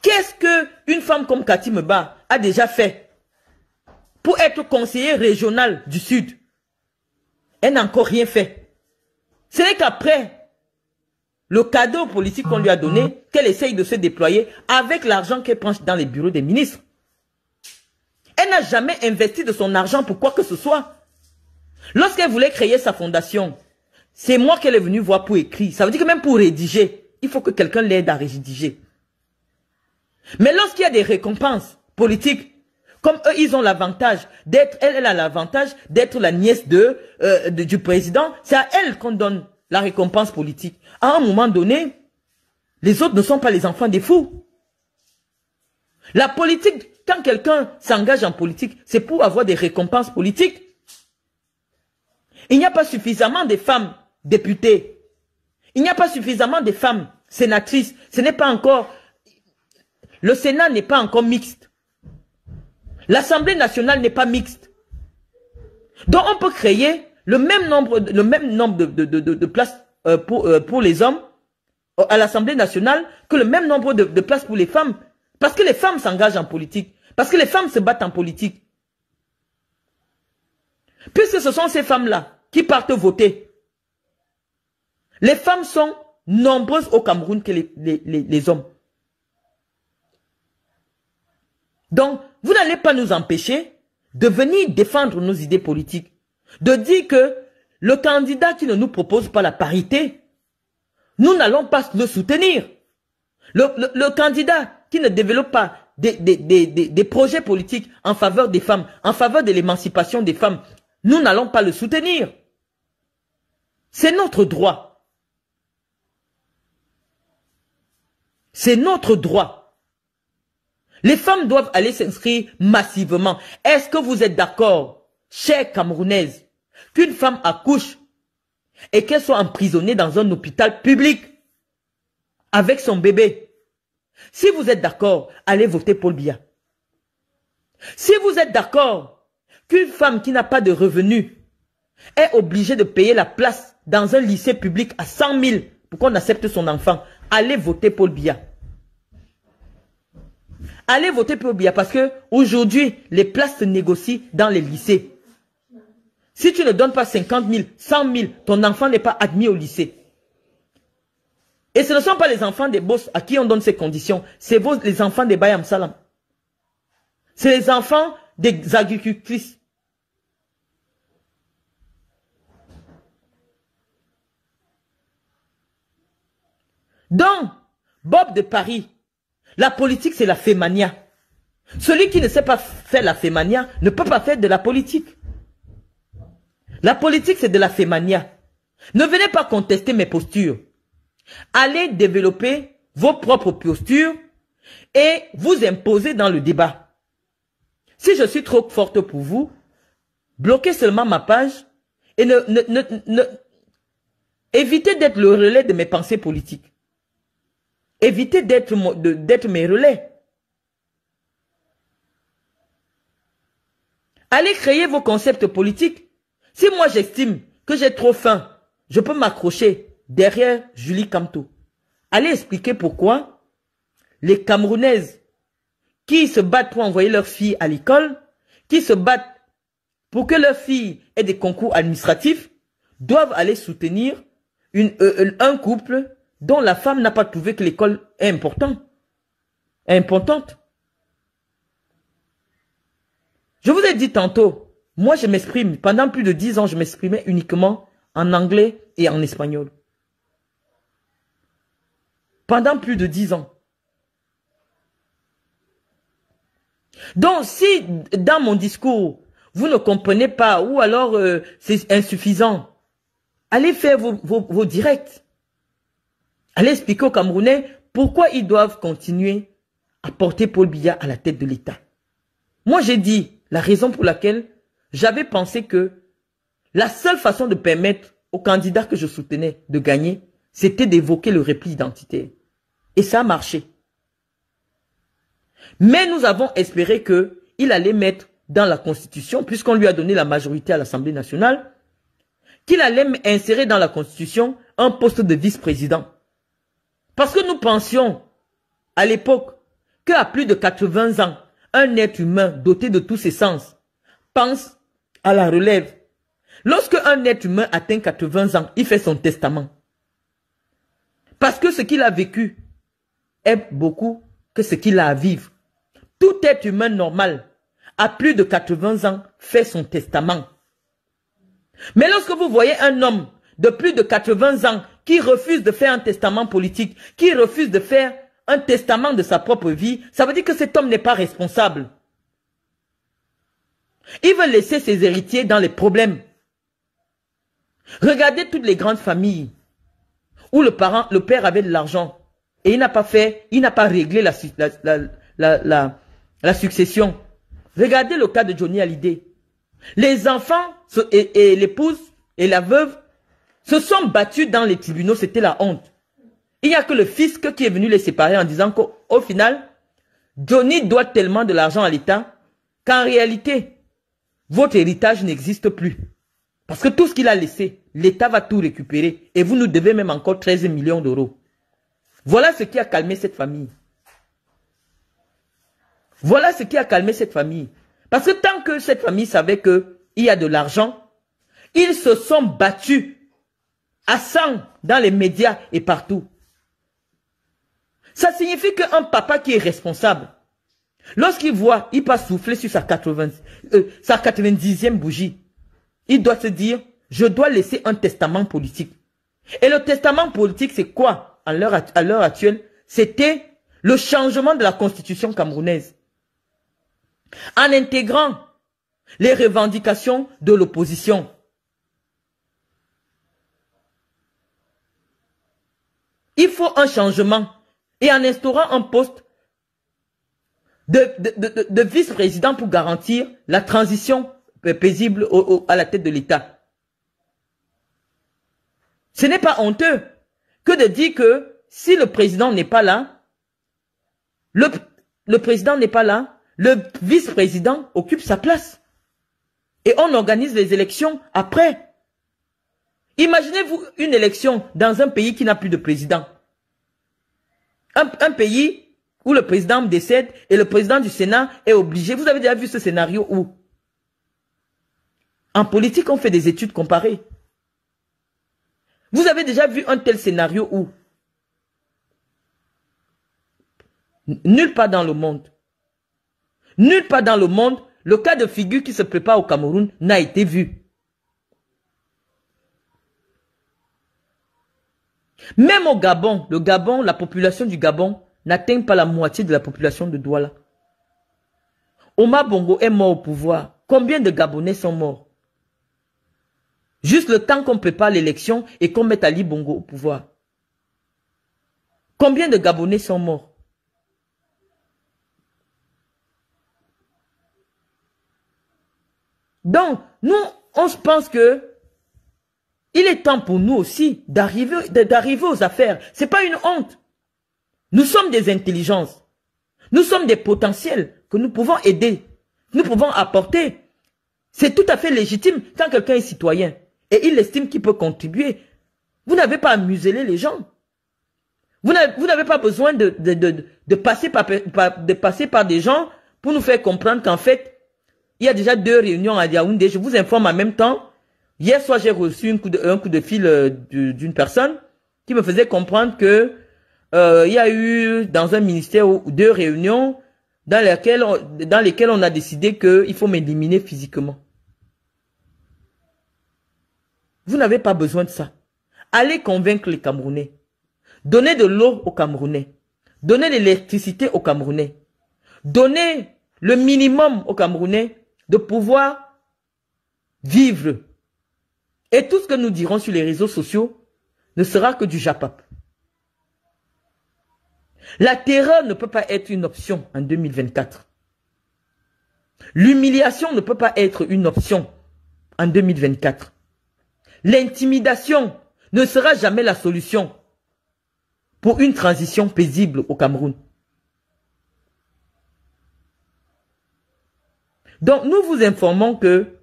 Qu'est-ce que une femme comme Cathy Meba a déjà fait pour être conseiller régional du Sud elle n'a encore rien fait. Ce n'est qu'après le cadeau politique qu'on lui a donné qu'elle essaye de se déployer avec l'argent qu'elle penche dans les bureaux des ministres. Elle n'a jamais investi de son argent pour quoi que ce soit. Lorsqu'elle voulait créer sa fondation, c'est moi qu'elle est venue voir pour écrire. Ça veut dire que même pour rédiger, il faut que quelqu'un l'aide à rédiger. Mais lorsqu'il y a des récompenses politiques, comme eux, ils ont l'avantage d'être, elle, elle a l'avantage d'être la nièce euh, de, du président. C'est à elle qu'on donne la récompense politique. À un moment donné, les autres ne sont pas les enfants des fous. La politique, quand quelqu'un s'engage en politique, c'est pour avoir des récompenses politiques. Il n'y a pas suffisamment de femmes députées. Il n'y a pas suffisamment de femmes sénatrices. Ce n'est pas encore... Le Sénat n'est pas encore mixte. L'Assemblée nationale n'est pas mixte. Donc on peut créer le même nombre, le même nombre de, places euh, pour, euh, pour, les hommes euh, à l'Assemblée nationale que le même nombre de places pour les femmes. Parce que les femmes s'engagent en politique. Parce que les femmes se battent en politique. Puisque ce sont ces femmes-là qui partent voter. Les femmes sont nombreuses au Cameroun que les, les hommes. Donc, vous n'allez pas nous empêcher de venir défendre nos idées politiques, de dire que le candidat qui ne nous propose pas la parité, nous n'allons pas le soutenir. Le, candidat qui ne développe pas des, des, des, des, projets politiques en faveur des femmes, en faveur de l'émancipation des femmes, nous n'allons pas le soutenir. C'est notre droit. C'est notre droit. Les femmes doivent aller s'inscrire massivement. Est-ce que vous êtes d'accord, chère Camerounaise, qu'une femme accouche et qu'elle soit emprisonnée dans un hôpital public avec son bébé Si vous êtes d'accord, allez voter Paul BIA. Si vous êtes d'accord qu'une femme qui n'a pas de revenus est obligée de payer la place dans un lycée public à 100 000 pour qu'on accepte son enfant, allez voter Paul BIA. Allez voter pour Bia parce que aujourd'hui, les places se négocient dans les lycées. Si tu ne donnes pas 50 000, 100 000, ton enfant n'est pas admis au lycée. Et ce ne sont pas les enfants des boss à qui on donne ces conditions. C'est les enfants des Bayam Salam. C'est les enfants des agricultrices. Donc, Bob de Paris, la politique, c'est la fémania. Celui qui ne sait pas faire la fémania ne peut pas faire de la politique. La politique, c'est de la fémania. Ne venez pas contester mes postures. Allez développer vos propres postures et vous imposer dans le débat. Si je suis trop forte pour vous, bloquez seulement ma page et ne, évitez d'être le relais de mes pensées politiques évitez d'être mes relais. Allez créer vos concepts politiques. Si moi j'estime que j'ai trop faim, je peux m'accrocher derrière Julie Camto. Allez expliquer pourquoi les Camerounaises qui se battent pour envoyer leurs filles à l'école, qui se battent pour que leurs filles aient des concours administratifs, doivent aller soutenir euh, un couple dont la femme n'a pas trouvé que l'école est importante. importante. Je vous ai dit tantôt, moi je m'exprime, pendant plus de dix ans, je m'exprimais uniquement en anglais et en espagnol. Pendant plus de dix ans. Donc si dans mon discours, vous ne comprenez pas ou alors euh, c'est insuffisant, allez faire vos, vos directs. Allez expliquer aux Camerounais pourquoi ils doivent continuer à porter Paul Biya à la tête de l'État. Moi, j'ai dit la raison pour laquelle j'avais pensé que la seule façon de permettre aux candidats que je soutenais de gagner, c'était d'évoquer le repli d'identité. Et ça a marché. Mais nous avons espéré que il allait mettre dans la Constitution, puisqu'on lui a donné la majorité à l'Assemblée nationale, qu'il allait insérer dans la Constitution un poste de vice-président. Parce que nous pensions à l'époque qu'à plus de 80 ans, un être humain doté de tous ses sens pense à la relève. Lorsque un être humain atteint 80 ans, il fait son testament. Parce que ce qu'il a vécu est beaucoup que ce qu'il a à vivre. Tout être humain normal, à plus de 80 ans, fait son testament. Mais lorsque vous voyez un homme de plus de 80 ans qui refuse de faire un testament politique, qui refuse de faire un testament de sa propre vie, ça veut dire que cet homme n'est pas responsable. Il veut laisser ses héritiers dans les problèmes. Regardez toutes les grandes familles où le parent, le père avait de l'argent et il n'a pas fait, il n'a pas réglé la, la, succession. Regardez le cas de Johnny Hallyday. Les enfants et l'épouse et la veuve se sont battus dans les tribunaux, c'était la honte. Il n'y a que le fisc qui est venu les séparer en disant qu'au final, Johnny doit tellement de l'argent à l'État qu'en réalité, votre héritage n'existe plus. Parce que tout ce qu'il a laissé, l'État va tout récupérer et vous nous devez même encore 13 millions d'euros. Voilà ce qui a calmé cette famille. Voilà ce qui a calmé cette famille. Parce que tant que cette famille savait qu'il y a de l'argent, ils se sont battus à 100 dans les médias et partout. Ça signifie qu'un papa qui est responsable, lorsqu'il voit, il passe souffler sur sa, 80, euh, sa 90e bougie, il doit se dire, je dois laisser un testament politique. Et le testament politique, c'est quoi à l'heure actuelle C'était le changement de la constitution camerounaise. En intégrant les revendications de l'opposition. Il faut un changement. Et en instaurant un poste de, vice-président pour garantir la transition euh, paisible à la tête de l'État. Ce n'est pas honteux que de dire que si le président n'est pas là, le, le président n'est pas là, le vice-président occupe sa place. Et on organise les élections après. Imaginez-vous une élection dans un pays qui n'a plus de président. Un, pays où le président décède et le président du Sénat est obligé. Vous avez déjà vu ce scénario où En politique, on fait des études comparées. Vous avez déjà vu un tel scénario où Nulle part dans le monde. Nulle part dans le monde, le cas de figure qui se prépare au Cameroun n'a été vu. Même au Gabon, le Gabon, la population du Gabon n'atteint pas la moitié de la population de Douala. Omar Bongo est mort au pouvoir. Combien de Gabonais sont morts Juste le temps qu'on prépare l'élection et qu'on mette Ali Bongo au pouvoir. Combien de Gabonais sont morts Donc, nous, on se pense que il est temps pour nous aussi d'arriver aux affaires. C'est pas une honte. Nous sommes des intelligences. Nous sommes des potentiels que nous pouvons aider. Nous pouvons apporter. C'est tout à fait légitime quand quelqu'un est citoyen et il estime qu'il peut contribuer. Vous n'avez pas à museler les gens. Vous n'avez pas besoin de, de, passer par, de passer par des gens pour nous faire comprendre qu'en fait, il y a déjà deux réunions à Yaoundé. Je vous informe en même temps Hier soir, j'ai reçu un coup de, un coup de fil euh, d'une personne qui me faisait comprendre que euh, il y a eu dans un ministère deux réunions dans lesquelles on, dans lesquelles on a décidé qu'il faut m'éliminer physiquement. Vous n'avez pas besoin de ça. Allez convaincre les Camerounais. Donnez de l'eau aux Camerounais. Donnez de l'électricité aux Camerounais. Donnez le minimum aux Camerounais de pouvoir vivre et tout ce que nous dirons sur les réseaux sociaux ne sera que du japap. La terreur ne peut pas être une option en 2024. L'humiliation ne peut pas être une option en 2024. L'intimidation ne sera jamais la solution pour une transition paisible au Cameroun. Donc nous vous informons que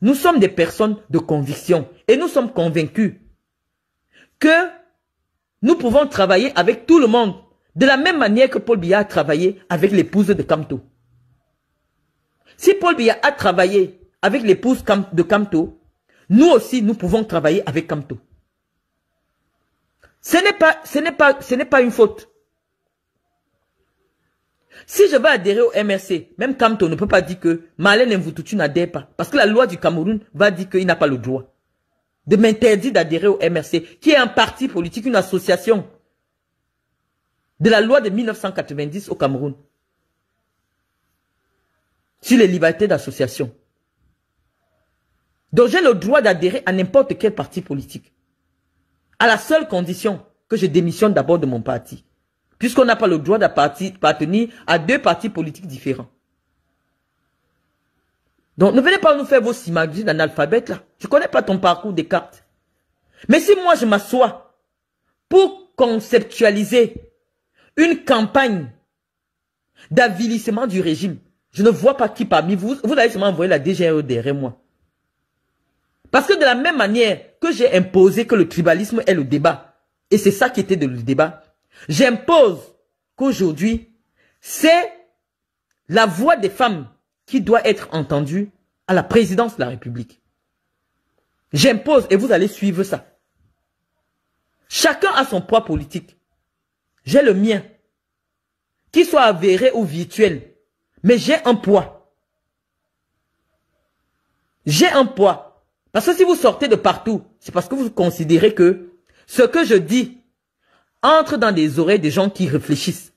nous sommes des personnes de conviction et nous sommes convaincus que nous pouvons travailler avec tout le monde de la même manière que Paul Biya a travaillé avec l'épouse de Kamto. Si Paul Biya a travaillé avec l'épouse de Kamto, nous aussi, nous pouvons travailler avec Kamto. Ce n'est pas, ce n'est pas, ce n'est pas une faute. Si je vais adhérer au MRC, même on ne peut pas dire que Malène Mvoutou, tu pas. Parce que la loi du Cameroun va dire qu'il n'a pas le droit de m'interdire d'adhérer au MRC, qui est un parti politique, une association de la loi de 1990 au Cameroun sur les libertés d'association. Donc j'ai le droit d'adhérer à n'importe quel parti politique, à la seule condition que je démissionne d'abord de mon parti puisqu'on n'a pas le droit d'appartenir à deux partis politiques différents. Donc, ne venez pas nous faire vos simagines d'analphabètes là. Je connais pas ton parcours des cartes. Mais si moi, je m'assois pour conceptualiser une campagne d'avilissement du régime, je ne vois pas qui parmi vous, vous allez seulement envoyer la DGRE derrière moi. Parce que de la même manière que j'ai imposé que le tribalisme est le débat, et c'est ça qui était le débat, J'impose qu'aujourd'hui, c'est la voix des femmes qui doit être entendue à la présidence de la République. J'impose et vous allez suivre ça. Chacun a son poids politique. J'ai le mien, qu'il soit avéré ou virtuel, mais j'ai un poids. J'ai un poids. Parce que si vous sortez de partout, c'est parce que vous considérez que ce que je dis entre dans les oreilles des gens qui réfléchissent.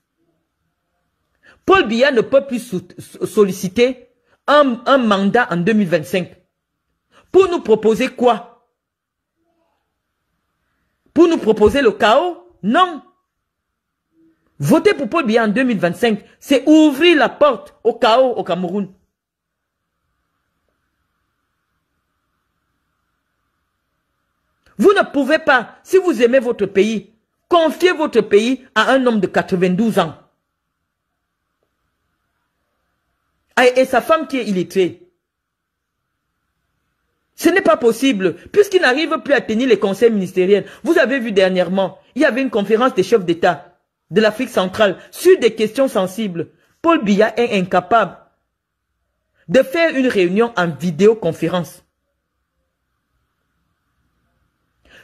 Paul Biya ne peut plus solliciter un, un mandat en 2025 pour nous proposer quoi Pour nous proposer le chaos Non. Voter pour Paul Biya en 2025, c'est ouvrir la porte au chaos au Cameroun. Vous ne pouvez pas, si vous aimez votre pays, Confier votre pays à un homme de 92 ans. Et sa femme qui est illettrée. Ce n'est pas possible, puisqu'il n'arrive plus à tenir les conseils ministériels. Vous avez vu dernièrement, il y avait une conférence des chefs d'État de l'Afrique centrale sur des questions sensibles. Paul Biya est incapable de faire une réunion en vidéoconférence.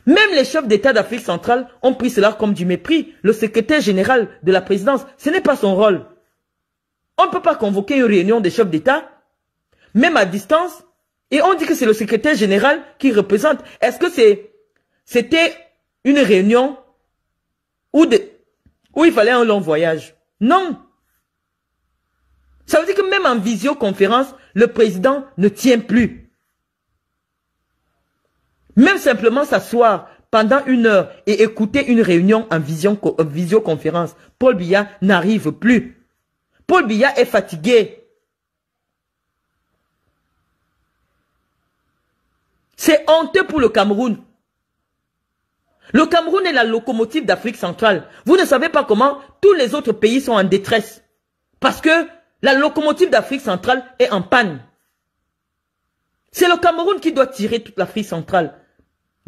Même les chefs d'État d'Afrique centrale ont pris cela comme du mépris. Le secrétaire général de la présidence, ce n'est pas son rôle. On ne peut pas convoquer une réunion des chefs d'État, même à distance, et on dit que c'est le secrétaire général qui représente. Est-ce que c'est, c'était une réunion où, où il fallait un long voyage Non. Ça veut dire que même en visioconférence, le président ne tient plus. Même simplement s'asseoir pendant une heure et écouter une réunion en, vision, visioconférence. Paul Biya n'arrive plus. Paul Biya est fatigué. C'est honteux pour le Cameroun. Le Cameroun est la locomotive d'Afrique centrale. Vous ne savez pas comment tous les autres pays sont en détresse. Parce que la locomotive d'Afrique centrale est en panne. C'est le Cameroun qui doit tirer toute l'Afrique centrale.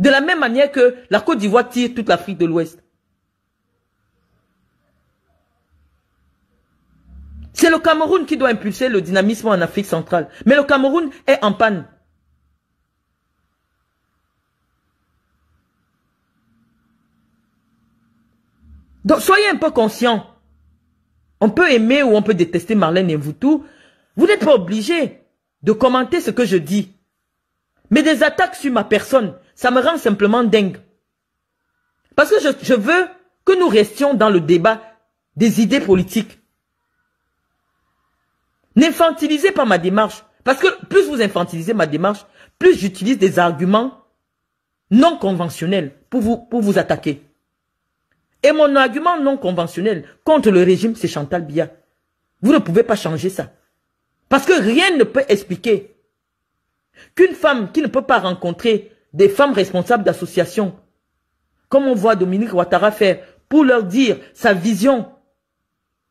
De la même manière que la Côte d'Ivoire tire toute l'Afrique de l'Ouest. C'est le Cameroun qui doit impulser le dynamisme en Afrique centrale. Mais le Cameroun est en panne. Donc soyez un peu conscients. On peut aimer ou on peut détester Marlène et vous tout. Vous n'êtes pas obligé de commenter ce que je dis. Mais des attaques sur ma personne, ça me rend simplement dingue. Parce que je, veux que nous restions dans le débat des idées politiques. N'infantilisez pas ma démarche. Parce que plus vous infantilisez ma démarche, plus j'utilise des arguments non conventionnels pour vous, pour vous attaquer. Et mon argument non conventionnel contre le régime, c'est Chantal Biya. Vous ne pouvez pas changer ça. Parce que rien ne peut expliquer qu'une femme qui ne peut pas rencontrer des femmes responsables d'associations. Comme on voit Dominique Ouattara faire pour leur dire sa vision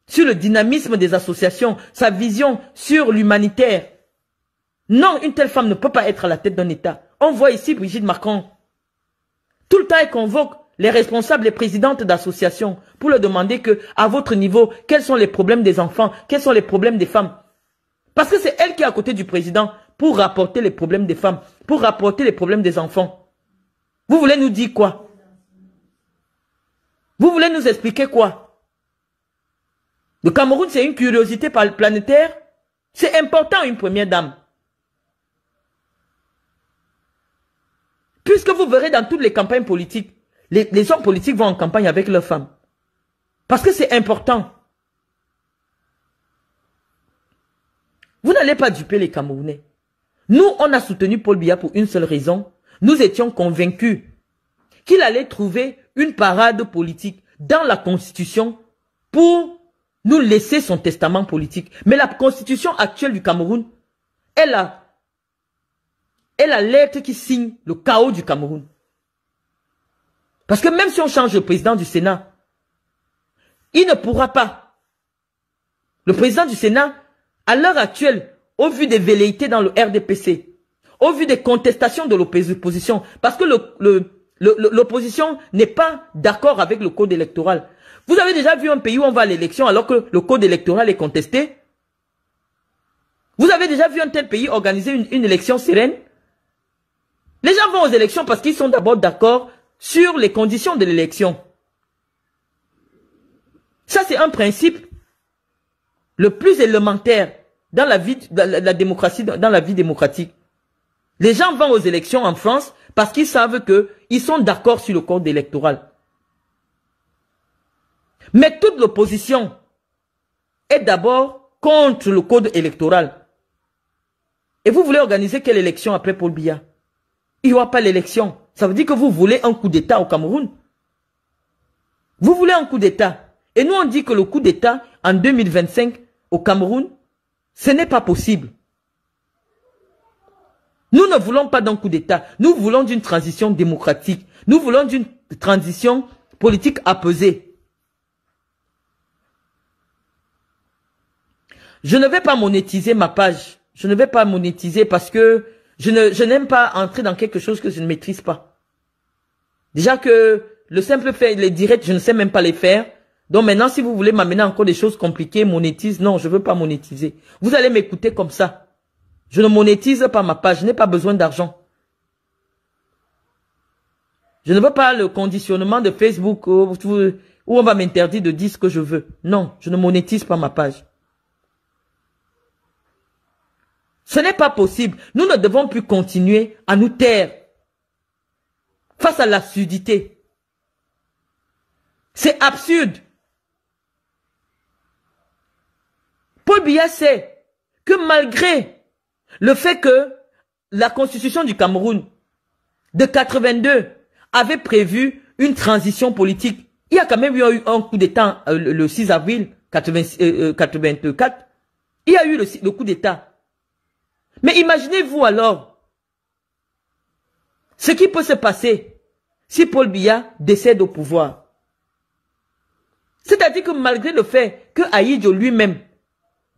sur le dynamisme des associations, sa vision sur l'humanitaire. Non, une telle femme ne peut pas être à la tête d'un État. On voit ici Brigitte Macron. Tout le temps, elle convoque les responsables, les présidentes d'associations pour leur demander que, à votre niveau, quels sont les problèmes des enfants, quels sont les problèmes des femmes. Parce que c'est elle qui est à côté du président pour rapporter les problèmes des femmes pour rapporter les problèmes des enfants. Vous voulez nous dire quoi Vous voulez nous expliquer quoi Le Cameroun, c'est une curiosité planétaire. C'est important, une première dame. Puisque vous verrez dans toutes les campagnes politiques, les, les hommes politiques vont en campagne avec leurs femmes. Parce que c'est important. Vous n'allez pas duper les Camerounais. Nous, on a soutenu Paul Biya pour une seule raison. Nous étions convaincus qu'il allait trouver une parade politique dans la Constitution pour nous laisser son testament politique. Mais la Constitution actuelle du Cameroun est la, lettre qui signe le chaos du Cameroun. Parce que même si on change le président du Sénat, il ne pourra pas. Le président du Sénat, à l'heure actuelle, au vu des velléités dans le RDPC, au vu des contestations de l'opposition, parce que l'opposition le, n'est pas d'accord avec le code électoral. Vous avez déjà vu un pays où on va à l'élection alors que le code électoral est contesté Vous avez déjà vu un tel pays organiser une, une élection sereine Les gens vont aux élections parce qu'ils sont d'abord d'accord sur les conditions de l'élection. Ça, c'est un principe le plus élémentaire dans la vie, la, démocratie, dans la vie démocratique. Les gens vont aux élections en France parce qu'ils savent que ils sont d'accord sur le code électoral. Mais toute l'opposition est d'abord contre le code électoral. Et vous voulez organiser quelle élection après Paul Biya Il n'y aura pas l'élection. Ça veut dire que vous voulez un coup d'État au Cameroun. Vous voulez un coup d'État. Et nous, on dit que le coup d'État, en 2025, au Cameroun, ce n'est pas possible. Nous ne voulons pas d'un coup d'État. Nous voulons d'une transition démocratique. Nous voulons d'une transition politique apaisée. Je ne vais pas monétiser ma page. Je ne vais pas monétiser parce que je je n'aime pas entrer dans quelque chose que je ne maîtrise pas. Déjà que le simple fait, les directs, je ne sais même pas les faire. Donc maintenant, si vous voulez m'amener encore des choses compliquées, monétise, non, je ne veux pas monétiser. Vous allez m'écouter comme ça. Je ne monétise pas ma page, je n'ai pas besoin d'argent. Je ne veux pas le conditionnement de Facebook où, on va m'interdire de dire ce que je veux. Non, je ne monétise pas ma page. Ce n'est pas possible. Nous ne devons plus continuer à nous taire face à l'absurdité. C'est absurde. Paul Biya sait que malgré le fait que la constitution du Cameroun de 82 avait prévu une transition politique, il y a quand même eu un coup d'État euh, le 6 avril 84. Euh, euh, il y a eu le, coup d'État. Mais imaginez-vous alors ce qui peut se passer si Paul Biya décède au pouvoir. C'est-à-dire que malgré le fait que Aïdjo lui-même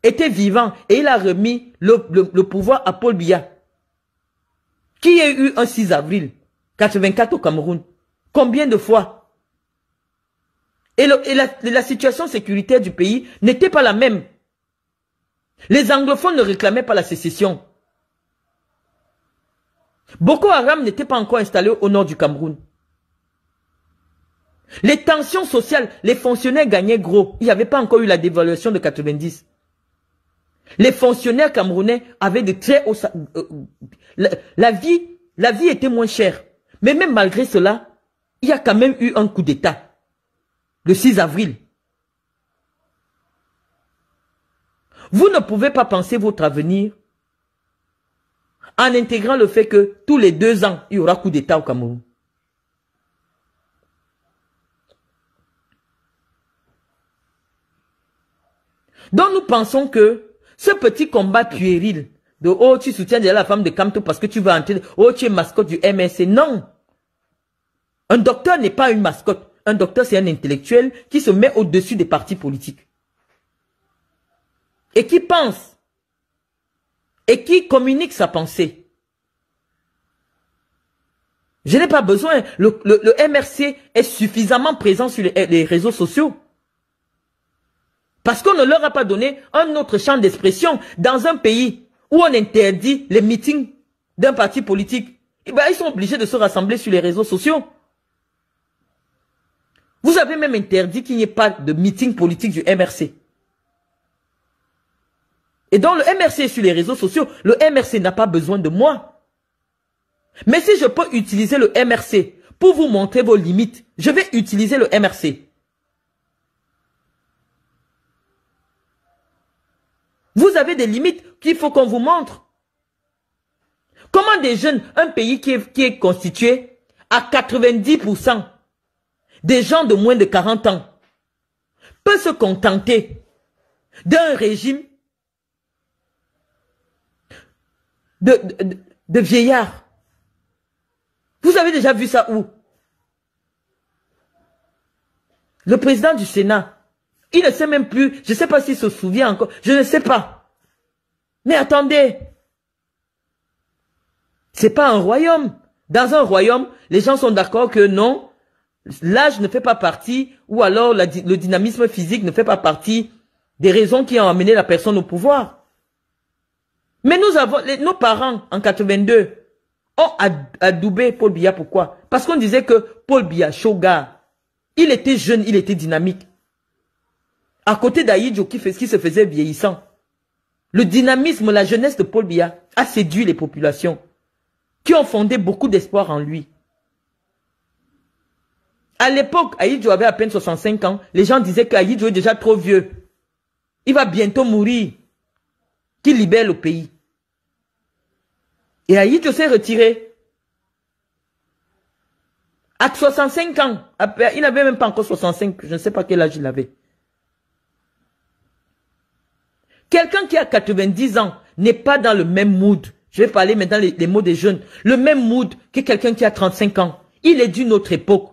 était vivant et il a remis le, pouvoir à Paul Biya, qui a eu un 6 avril 84 au Cameroun. Combien de fois Et, la, la situation sécuritaire du pays n'était pas la même. Les anglophones ne réclamaient pas la sécession. Boko Haram n'était pas encore installé au nord du Cameroun. Les tensions sociales, les fonctionnaires gagnaient gros. Il n'y avait pas encore eu la dévaluation de 90. Les fonctionnaires camerounais avaient de très hauts... Euh, la, vie, la vie était moins chère. Mais même malgré cela, il y a quand même eu un coup d'État. Le 6 avril. Vous ne pouvez pas penser votre avenir en intégrant le fait que tous les deux ans, il y aura coup d'État au Cameroun. Donc nous pensons que ce petit combat puéril de « Oh, tu soutiens déjà la femme de Camto parce que tu veux entrer. Oh, tu es mascotte du MRC », Non Un docteur n'est pas une mascotte. Un docteur, c'est un intellectuel qui se met au-dessus des partis politiques. Et qui pense. Et qui communique sa pensée. Je n'ai pas besoin. Le, MRC est suffisamment présent sur les réseaux sociaux. Parce qu'on ne leur a pas donné un autre champ d'expression dans un pays où on interdit les meetings d'un parti politique. et eh ben, ils sont obligés de se rassembler sur les réseaux sociaux. Vous avez même interdit qu'il n'y ait pas de meeting politique du MRC. Et dans le MRC sur les réseaux sociaux, le MRC n'a pas besoin de moi. Mais si je peux utiliser le MRC pour vous montrer vos limites, je vais utiliser le MRC. Vous avez des limites qu'il faut qu'on vous montre. Comment des jeunes, un pays qui est, constitué à 90% des gens de moins de 40 ans, peut se contenter d'un régime de, de, de vieillards Vous avez déjà vu ça où Le président du Sénat il ne sait même plus. Je ne sais pas s'il se souvient encore. Je ne sais pas. Mais attendez. C'est pas un royaume. Dans un royaume, les gens sont d'accord que non, l'âge ne fait pas partie, ou alors le dynamisme physique ne fait pas partie des raisons qui ont amené la personne au pouvoir. Mais nous avons, nos parents, en 82, ont adoubé Paul Biya. Pourquoi Parce qu'on disait que Paul Biya, Shoga, il était jeune, il était dynamique à côté d'Aïdjo qui, qui se faisait vieillissant. Le dynamisme, la jeunesse de Paul Bia a séduit les populations qui ont fondé beaucoup d'espoir en lui. À l'époque, Aïdjo avait à peine 65 ans. Les gens disaient qu'Aïdjo est déjà trop vieux. Il va bientôt mourir. Qui libère le pays. Et Aïdjo s'est retiré. À 65 ans, il n'avait même pas encore 65, je ne sais pas quel âge il avait. Quelqu'un qui a 90 ans n'est pas dans le même mood. Je vais parler maintenant les, mots des jeunes. Le même mood que quelqu'un qui a 35 ans. Il est d'une autre époque.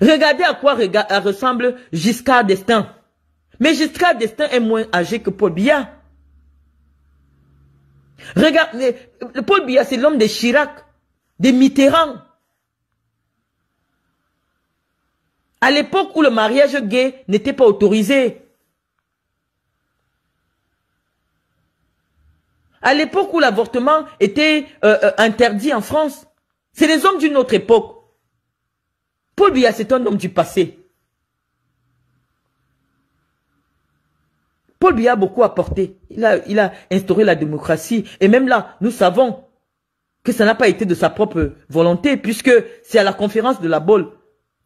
Regardez à quoi ressemble Giscard d'Estaing. Mais Giscard d'Estaing est moins âgé que Paul Biya. Regardez, Paul Biya, c'est l'homme de Chirac, de Mitterrand. À l'époque où le mariage gay n'était pas autorisé, À l'époque où l'avortement était euh, euh, interdit en France, c'est les hommes d'une autre époque. Paul Biya, c'est un homme du passé. Paul Biya a beaucoup apporté. Il a, il a instauré la démocratie. Et même là, nous savons que ça n'a pas été de sa propre volonté, puisque c'est à la conférence de la Bol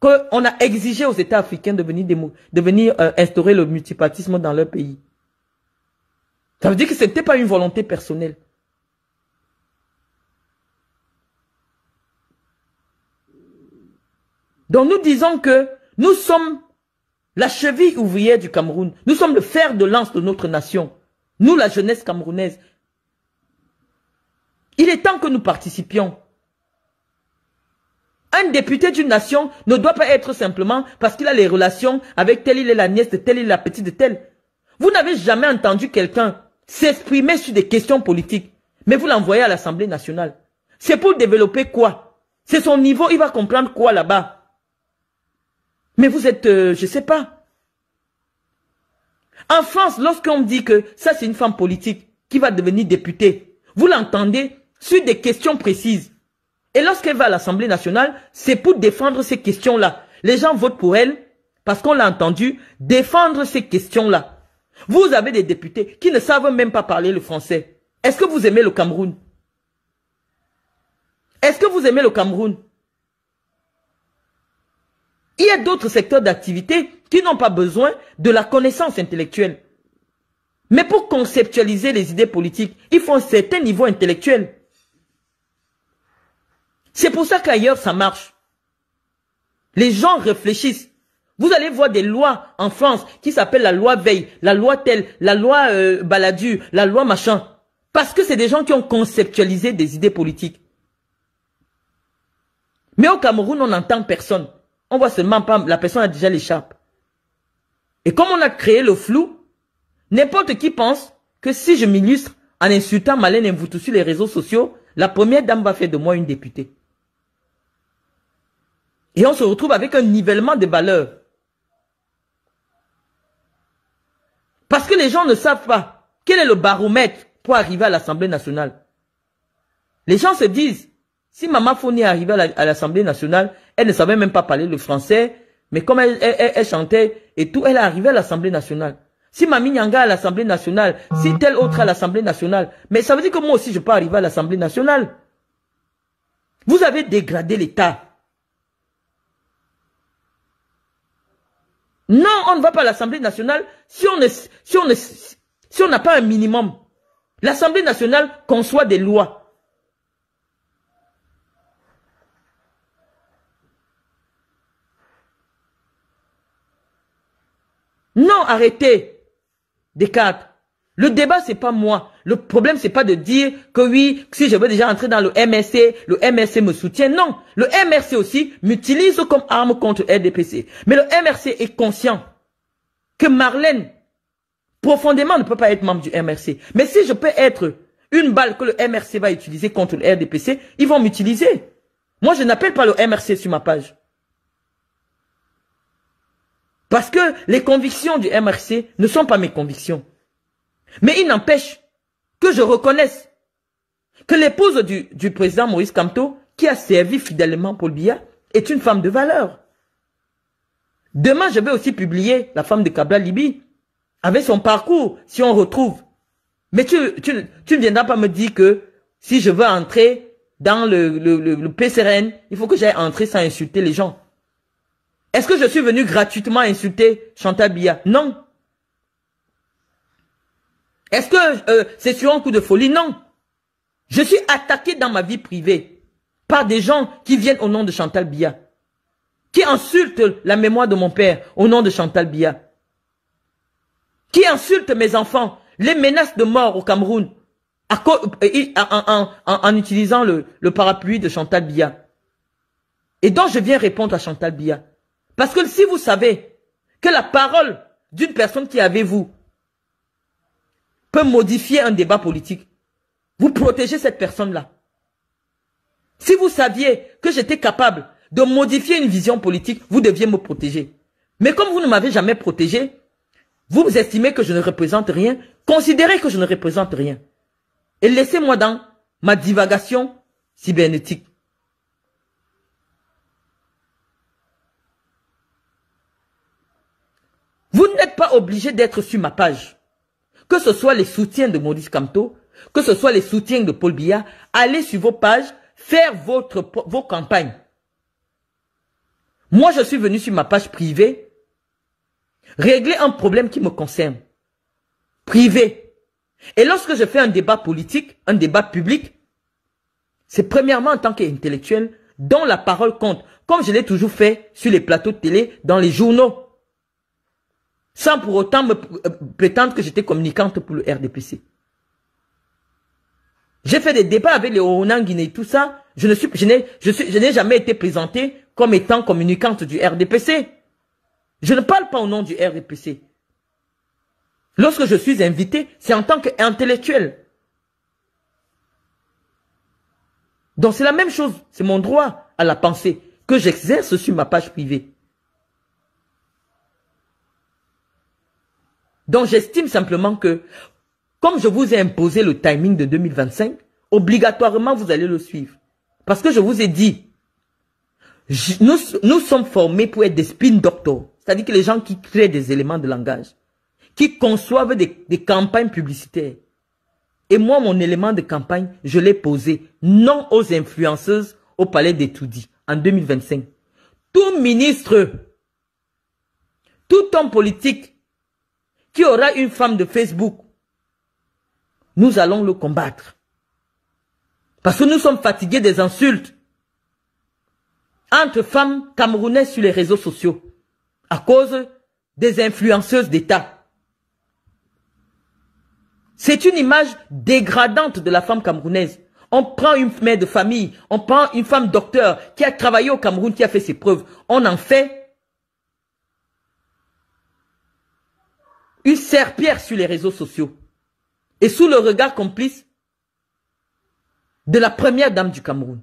qu'on a exigé aux États africains de venir, euh, instaurer le multipartisme dans leur pays. Ça veut dire que ce n'était pas une volonté personnelle. Donc nous disons que nous sommes la cheville ouvrière du Cameroun. Nous sommes le fer de lance de notre nation. Nous, la jeunesse camerounaise. Il est temps que nous participions. Un député d'une nation ne doit pas être simplement parce qu'il a les relations avec tel, il est la nièce de tel, il est la petite de tel. Vous n'avez jamais entendu quelqu'un s'exprimer sur des questions politiques. Mais vous l'envoyez à l'Assemblée nationale. C'est pour développer quoi C'est son niveau, il va comprendre quoi là-bas Mais vous êtes, je euh, je sais pas. En France, lorsqu'on dit que ça c'est une femme politique qui va devenir députée, vous l'entendez sur des questions précises. Et lorsqu'elle va à l'Assemblée nationale, c'est pour défendre ces questions-là. Les gens votent pour elle parce qu'on l'a entendu défendre ces questions-là. Vous avez des députés qui ne savent même pas parler le français. Est-ce que vous aimez le Cameroun Est-ce que vous aimez le Cameroun Il y a d'autres secteurs d'activité qui n'ont pas besoin de la connaissance intellectuelle. Mais pour conceptualiser les idées politiques, il faut un certain niveau intellectuel. C'est pour ça qu'ailleurs, ça marche. Les gens réfléchissent. Vous allez voir des lois en France qui s'appellent la loi Veille, la loi Telle, la loi euh, la loi Machin. Parce que c'est des gens qui ont conceptualisé des idées politiques. Mais au Cameroun, on n'entend personne. On voit seulement pas, la personne a déjà l'échappe. Et comme on a créé le flou, n'importe qui pense que si je m'illustre en insultant Malène tous sur les réseaux sociaux, la première dame va faire de moi une députée. Et on se retrouve avec un nivellement des valeurs. Parce que les gens ne savent pas quel est le baromètre pour arriver à l'Assemblée nationale. Les gens se disent, si Maman Fournier est arrivée à l'Assemblée nationale, elle ne savait même pas parler le français, mais comme elle, chantait et tout, elle est arrivée à l'Assemblée nationale. Si Mamie Nyanga à l'Assemblée nationale, si tel autre à l'Assemblée nationale, mais ça veut dire que moi aussi je peux arriver à l'Assemblée nationale. Vous avez dégradé l'État. Non, on ne va pas à l'Assemblée nationale si on n'a si pas un minimum. L'Assemblée nationale conçoit des lois. Non, arrêtez. Descartes. Le débat, c'est pas moi. Le problème, c'est pas de dire que oui, si je veux déjà entrer dans le MRC, le MRC me soutient. Non. Le MRC aussi m'utilise comme arme contre RDPC. Mais le MRC est conscient que Marlène, profondément, ne peut pas être membre du MRC. Mais si je peux être une balle que le MRC va utiliser contre le RDPC, ils vont m'utiliser. Moi, je n'appelle pas le MRC sur ma page. Parce que les convictions du MRC ne sont pas mes convictions. Mais il n'empêche que je reconnaisse que l'épouse du, du, président Maurice Camteau, qui a servi fidèlement Paul Biya, est une femme de valeur. Demain, je vais aussi publier la femme de Kabla Libye, avec son parcours, si on retrouve. Mais tu, ne viendras pas me dire que si je veux entrer dans le, le, PCRN, il faut que j'aille entrer sans insulter les gens. Est-ce que je suis venu gratuitement insulter Chantal Biya Non. Est-ce que euh, c'est sur un coup de folie Non. Je suis attaqué dans ma vie privée par des gens qui viennent au nom de Chantal Bia, qui insultent la mémoire de mon père au nom de Chantal Bia, qui insultent mes enfants, les menaces de mort au Cameroun euh, en, en, utilisant le, parapluie de Chantal Bia. Et donc je viens répondre à Chantal Bia. Parce que si vous savez que la parole d'une personne qui est vous peut modifier un débat politique. Vous protégez cette personne-là. Si vous saviez que j'étais capable de modifier une vision politique, vous deviez me protéger. Mais comme vous ne m'avez jamais protégé, vous estimez que je ne représente rien, considérez que je ne représente rien. Et laissez-moi dans ma divagation cybernétique. Vous n'êtes pas obligé d'être sur ma page que ce soit les soutiens de Maurice Camteau, que ce soit les soutiens de Paul Biya, allez sur vos pages, faire votre, vos campagnes. Moi, je suis venu sur ma page privée, régler un problème qui me concerne. Privé. Et lorsque je fais un débat politique, un débat public, c'est premièrement en tant qu'intellectuel dont la parole compte, comme je l'ai toujours fait sur les plateaux de télé, dans les journaux sans pour autant me euh, prétendre que j'étais communicante pour le RDPC. J'ai fait des débats avec les Onan et tout ça. Je ne suis, je n'ai, je je n'ai jamais été présentée comme étant communicante du RDPC. Je ne parle pas au nom du RDPC. Lorsque je suis invitée, c'est en tant qu'intellectuel. Donc c'est la même chose, c'est mon droit à la pensée que j'exerce sur ma page privée. Donc j'estime simplement que, comme je vous ai imposé le timing de 2025, obligatoirement vous allez le suivre. Parce que je vous ai dit, nous, nous sommes formés pour être des spin doctors, c'est-à-dire que les gens qui créent des éléments de langage, qui conçoivent des, campagnes publicitaires. Et moi, mon élément de campagne, je l'ai posé non aux influenceuses au palais des Toudi, en 2025. Tout ministre, tout homme politique qui aura une femme de Facebook, nous allons le combattre. Parce que nous sommes fatigués des insultes entre femmes camerounaises sur les réseaux sociaux à cause des influenceuses d'État. C'est une image dégradante de la femme camerounaise. On prend une mère de famille, on prend une femme docteur qui a travaillé au Cameroun, qui a fait ses preuves. On en fait une serre-pierre sur les réseaux sociaux et sous le regard complice de la première dame du Cameroun.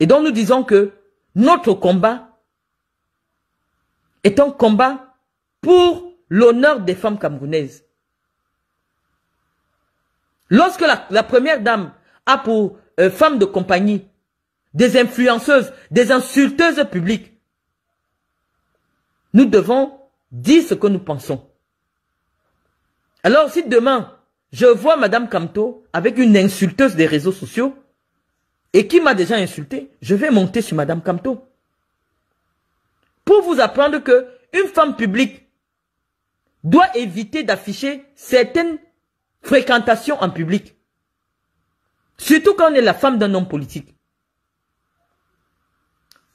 Et donc nous disons que notre combat est un combat pour l'honneur des femmes camerounaises. Lorsque la, première dame a pour euh, femme de compagnie des influenceuses, des insulteuses publiques, nous devons Dis ce que nous pensons. Alors si demain, je vois Madame Camto avec une insulteuse des réseaux sociaux et qui m'a déjà insulté, je vais monter sur Madame Camto. Pour vous apprendre que une femme publique doit éviter d'afficher certaines fréquentations en public. Surtout quand on est la femme d'un homme politique.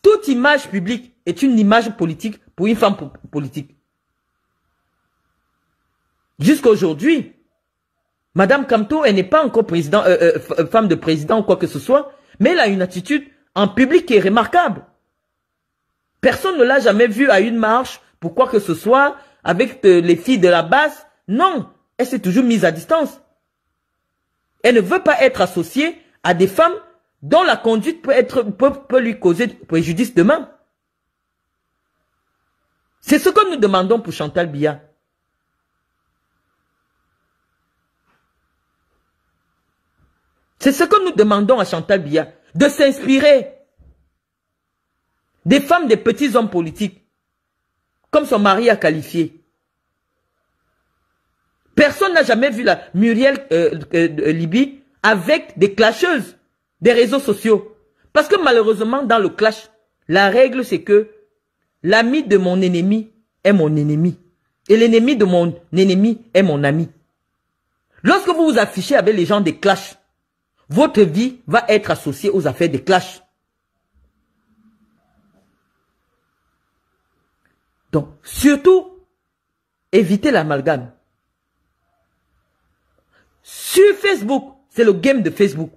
Toute image publique est une image politique pour une femme politique. Jusqu'à aujourd'hui, Madame Camto, elle n'est pas encore président, euh, euh, femme de président ou quoi que ce soit, mais elle a une attitude en public qui est remarquable. Personne ne l'a jamais vue à une marche pour quoi que ce soit avec euh, les filles de la base. Non, elle s'est toujours mise à distance. Elle ne veut pas être associée à des femmes dont la conduite peut, être, peut, lui causer préjudice demain. C'est ce que nous demandons pour Chantal Biya. C'est ce que nous demandons à Chantal Bia, de s'inspirer des femmes des petits hommes politiques, comme son mari a qualifié. Personne n'a jamais vu la Muriel euh, euh, euh Libye avec des clasheuses des réseaux sociaux. Parce que malheureusement, dans le clash, la règle, c'est que l'ami de mon ennemi est mon ennemi. Et l'ennemi de mon ennemi est mon ami. Lorsque vous vous affichez avec les gens des clashs, votre vie va être associée aux affaires de clash. Donc, surtout, évitez l'amalgame. Sur Facebook, c'est le game de Facebook.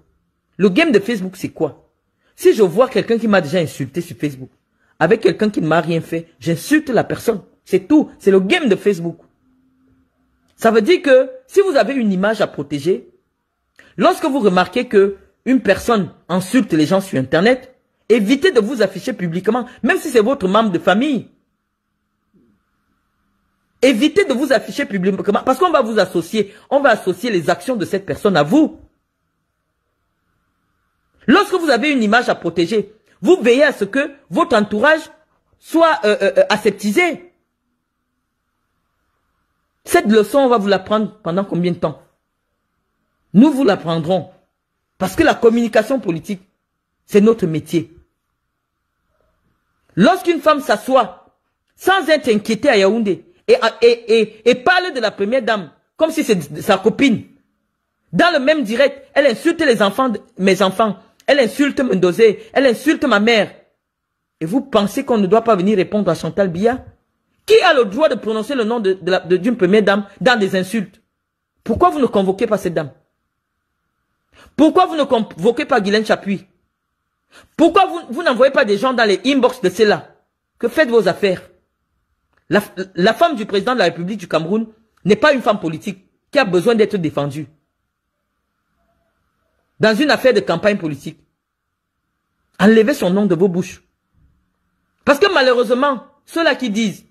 Le game de Facebook, c'est quoi Si je vois quelqu'un qui m'a déjà insulté sur Facebook, avec quelqu'un qui ne m'a rien fait, j'insulte la personne. C'est tout. C'est le game de Facebook. Ça veut dire que si vous avez une image à protéger, Lorsque vous remarquez que une personne insulte les gens sur Internet, évitez de vous afficher publiquement, même si c'est votre membre de famille. Évitez de vous afficher publiquement, parce qu'on va vous associer, on va associer les actions de cette personne à vous. Lorsque vous avez une image à protéger, vous veillez à ce que votre entourage soit euh, euh, euh, aseptisé. Cette leçon, on va vous la prendre pendant combien de temps nous vous l'apprendrons. Parce que la communication politique, c'est notre métier. Lorsqu'une femme s'assoit sans être inquiétée à Yaoundé et, et, et, parle de la première dame comme si c'est sa copine, dans le même direct, elle insulte les enfants, mes enfants, elle insulte Mendozé, elle insulte ma mère. Et vous pensez qu'on ne doit pas venir répondre à Chantal Bia Qui a le droit de prononcer le nom d'une de, première dame dans des insultes Pourquoi vous ne convoquez pas cette dame pourquoi vous ne convoquez pas Guylaine Chapuis Pourquoi vous, n'envoyez pas des gens dans les inbox de cela Que faites vos affaires la, femme du président de la République du Cameroun n'est pas une femme politique qui a besoin d'être défendue. Dans une affaire de campagne politique, enlevez son nom de vos bouches. Parce que malheureusement, ceux-là qui disent,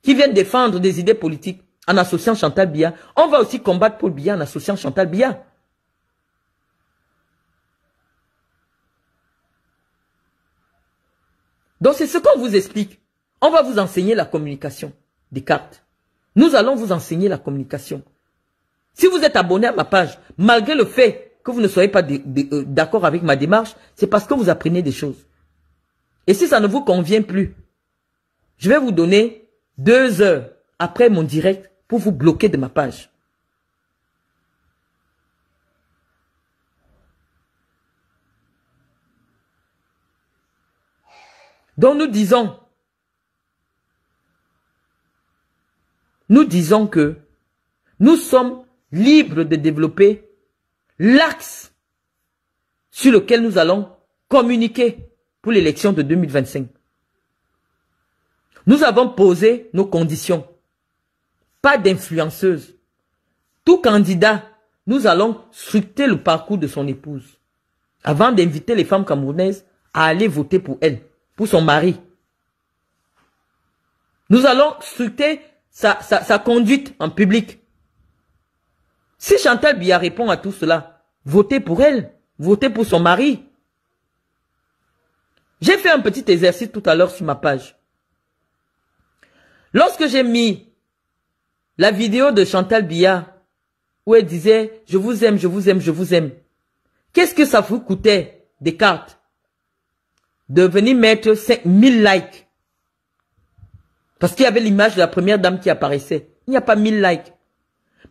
qui viennent défendre des idées politiques en associant Chantal Bia, on va aussi combattre Paul Biya en associant Chantal Bia. Donc c'est ce qu'on vous explique. On va vous enseigner la communication des cartes. Nous allons vous enseigner la communication. Si vous êtes abonné à ma page, malgré le fait que vous ne soyez pas euh, d'accord avec ma démarche, c'est parce que vous apprenez des choses. Et si ça ne vous convient plus, je vais vous donner deux heures après mon direct pour vous bloquer de ma page. Donc nous disons, nous disons que nous sommes libres de développer l'axe sur lequel nous allons communiquer pour l'élection de 2025. Nous avons posé nos conditions. Pas d'influenceuse. Tout candidat, nous allons structurer le parcours de son épouse avant d'inviter les femmes camerounaises à aller voter pour elle pour son mari. Nous allons scruter sa, sa conduite en public. Si Chantal Biya répond à tout cela, votez pour elle, votez pour son mari. J'ai fait un petit exercice tout à l'heure sur ma page. Lorsque j'ai mis la vidéo de Chantal Biya, où elle disait « Je vous aime, je vous aime, je vous aime », qu'est-ce que ça vous coûtait des cartes de venir mettre 5000 likes. Parce qu'il y avait l'image de la première dame qui apparaissait. Il n'y a pas 1000 likes.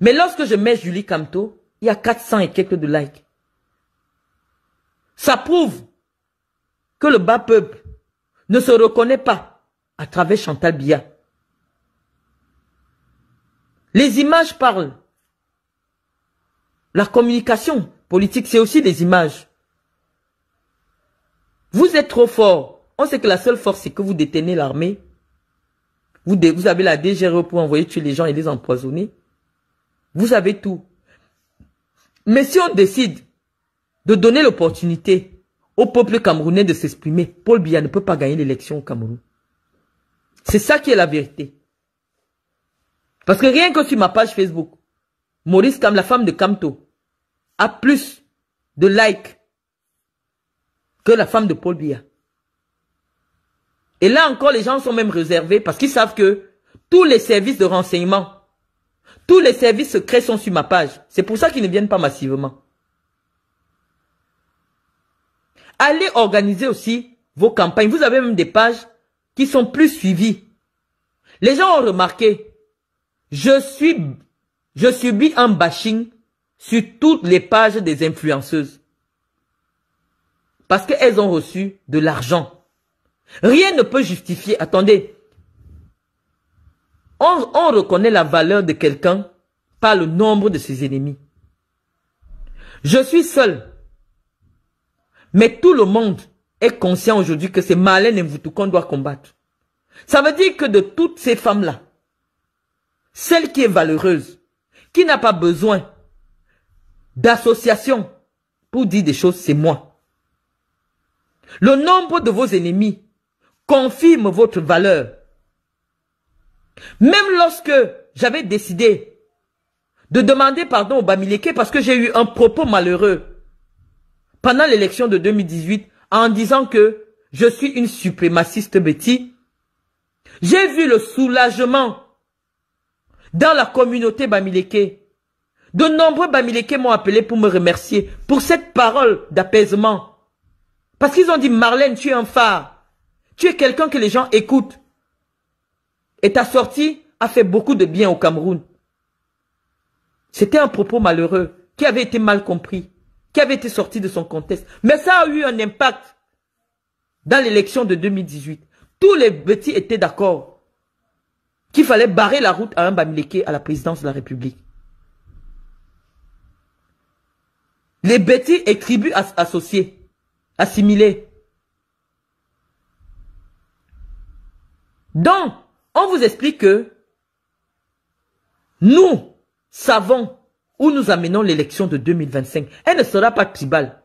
Mais lorsque je mets Julie Camto, il y a 400 et quelques de likes. Ça prouve que le bas peuple ne se reconnaît pas à travers Chantal Bia. Les images parlent. La communication politique, c'est aussi des images. Vous êtes trop fort. On sait que la seule force, c'est que vous détenez l'armée. Vous, avez la DGRE pour envoyer tuer les gens et les empoisonner. Vous avez tout. Mais si on décide de donner l'opportunité au peuple camerounais de s'exprimer, Paul Biya ne peut pas gagner l'élection au Cameroun. C'est ça qui est la vérité. Parce que rien que sur ma page Facebook, Maurice Kam, la femme de Camto, a plus de likes que la femme de Paul Biya. Et là encore, les gens sont même réservés parce qu'ils savent que tous les services de renseignement, tous les services secrets sont sur ma page. C'est pour ça qu'ils ne viennent pas massivement. Allez organiser aussi vos campagnes. Vous avez même des pages qui sont plus suivies. Les gens ont remarqué, je suis, je subis un bashing sur toutes les pages des influenceuses. Parce qu'elles ont reçu de l'argent. Rien ne peut justifier. Attendez. On, reconnaît la valeur de quelqu'un par le nombre de ses ennemis. Je suis seul. Mais tout le monde est conscient aujourd'hui que c'est malin et qu'on doit combattre. Ça veut dire que de toutes ces femmes-là, celle qui est valeureuse, qui n'a pas besoin d'association pour dire des choses, c'est moi. Le nombre de vos ennemis confirme votre valeur. Même lorsque j'avais décidé de demander pardon aux Bamileke parce que j'ai eu un propos malheureux pendant l'élection de 2018 en disant que je suis une suprémaciste bêtise, j'ai vu le soulagement dans la communauté Bamileke. De nombreux Bamileke m'ont appelé pour me remercier pour cette parole d'apaisement parce qu'ils ont dit, Marlène, tu es un phare. Tu es quelqu'un que les gens écoutent. Et ta sortie a fait beaucoup de bien au Cameroun. C'était un propos malheureux, qui avait été mal compris, qui avait été sorti de son contexte. Mais ça a eu un impact dans l'élection de 2018. Tous les bêtis étaient d'accord qu'il fallait barrer la route à un Bamileke à la présidence de la République. Les bêtis et tribus associées assimilé. Donc, on vous explique que nous savons où nous amenons l'élection de 2025. Elle ne sera pas tribale.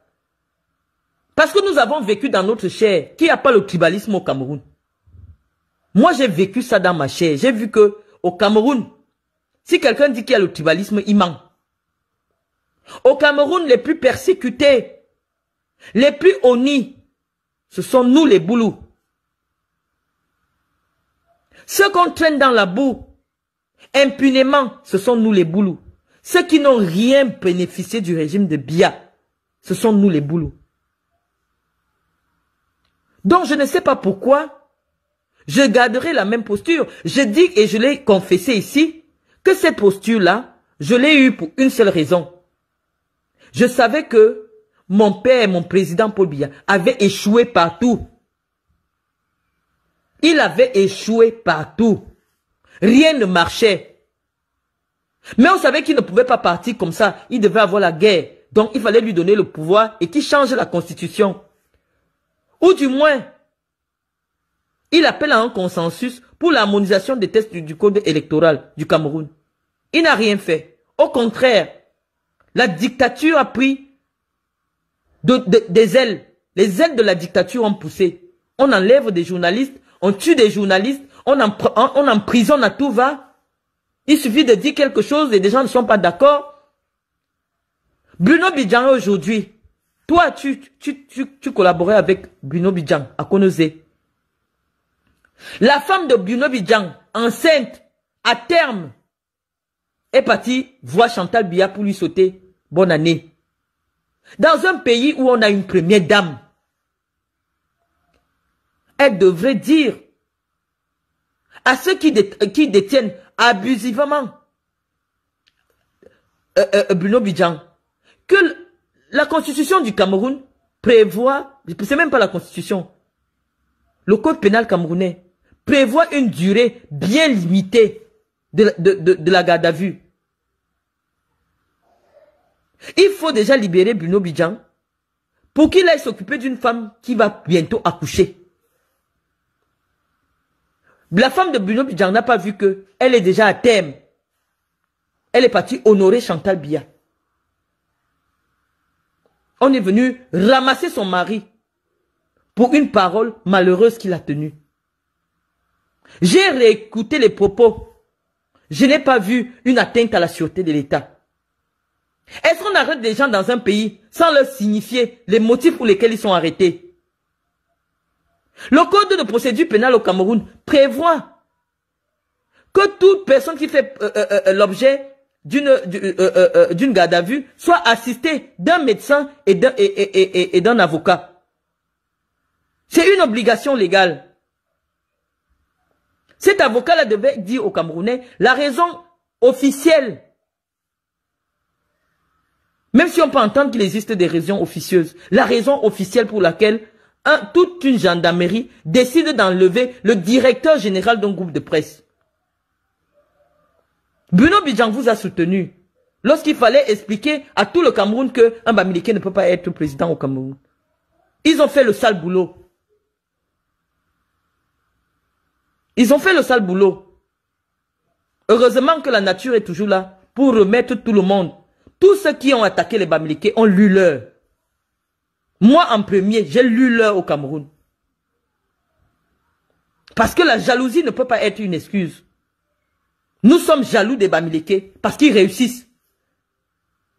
Parce que nous avons vécu dans notre chair qu'il n'y a pas le tribalisme au Cameroun. Moi, j'ai vécu ça dans ma chair. J'ai vu que au Cameroun, si quelqu'un dit qu'il y a le tribalisme, il ment. Au Cameroun, les plus persécutés les plus honnis, ce sont nous les boulous. Ceux qu'on traîne dans la boue, impunément, ce sont nous les boulous. Ceux qui n'ont rien bénéficié du régime de Bia, ce sont nous les boulous. Donc je ne sais pas pourquoi, je garderai la même posture. Je dis et je l'ai confessé ici, que cette posture-là, je l'ai eue pour une seule raison. Je savais que mon père, mon président Paul Biya, avait échoué partout. Il avait échoué partout. Rien ne marchait. Mais on savait qu'il ne pouvait pas partir comme ça. Il devait avoir la guerre. Donc il fallait lui donner le pouvoir et qu'il change la constitution. Ou du moins, il appelle à un consensus pour l'harmonisation des tests du, du code électoral du Cameroun. Il n'a rien fait. Au contraire, la dictature a pris des ailes. Les ailes de la dictature ont poussé. On enlève des journalistes, on tue des journalistes, on, en, on emprisonne à tout va. Il suffit de dire quelque chose et des gens ne sont pas d'accord. Bruno Bidjan aujourd'hui, toi tu, tu, collaborais avec Bruno Bidjan à Konoze La femme de Bruno Bidjan, enceinte, à terme, est partie voir Chantal Biya pour lui sauter bonne année. Dans un pays où on a une première dame, elle devrait dire à ceux qui, détiennent abusivement euh, euh, euh, Bruno Bidjan que la constitution du Cameroun prévoit, c'est même pas la constitution, le code pénal camerounais prévoit une durée bien limitée de la garde à vue. Il faut déjà libérer Bruno Bidjan pour qu'il aille s'occuper d'une femme qui va bientôt accoucher. La femme de Bruno Bidjan n'a pas vu que elle est déjà à terme. Elle est partie honorer Chantal Bia. On est venu ramasser son mari pour une parole malheureuse qu'il a tenue. J'ai réécouté les propos. Je n'ai pas vu une atteinte à la sûreté de l'État. Est-ce qu'on arrête des gens dans un pays sans leur signifier les motifs pour lesquels ils sont arrêtés Le code de procédure pénale au Cameroun prévoit que toute personne qui fait euh, euh, euh, l'objet d'une d'une garde à vue soit assistée d'un médecin et d'un avocat. C'est une obligation légale. Cet avocat-là devait dire au Camerounais la raison officielle même si on peut entendre qu'il existe des raisons officieuses, la raison officielle pour laquelle toute une gendarmerie décide d'enlever le directeur général d'un groupe de presse. Bruno Bidjan vous a soutenu lorsqu'il fallait expliquer à tout le Cameroun que un ne peut pas être président au Cameroun. Ils ont fait le sale boulot. Ils ont fait le sale boulot. Heureusement que la nature est toujours là pour remettre tout le monde tous ceux qui ont attaqué les Bamileke ont lu leur. Moi en premier, j'ai lu leur au Cameroun. Parce que la jalousie ne peut pas être une excuse. Nous sommes jaloux des Bamileke parce qu'ils réussissent.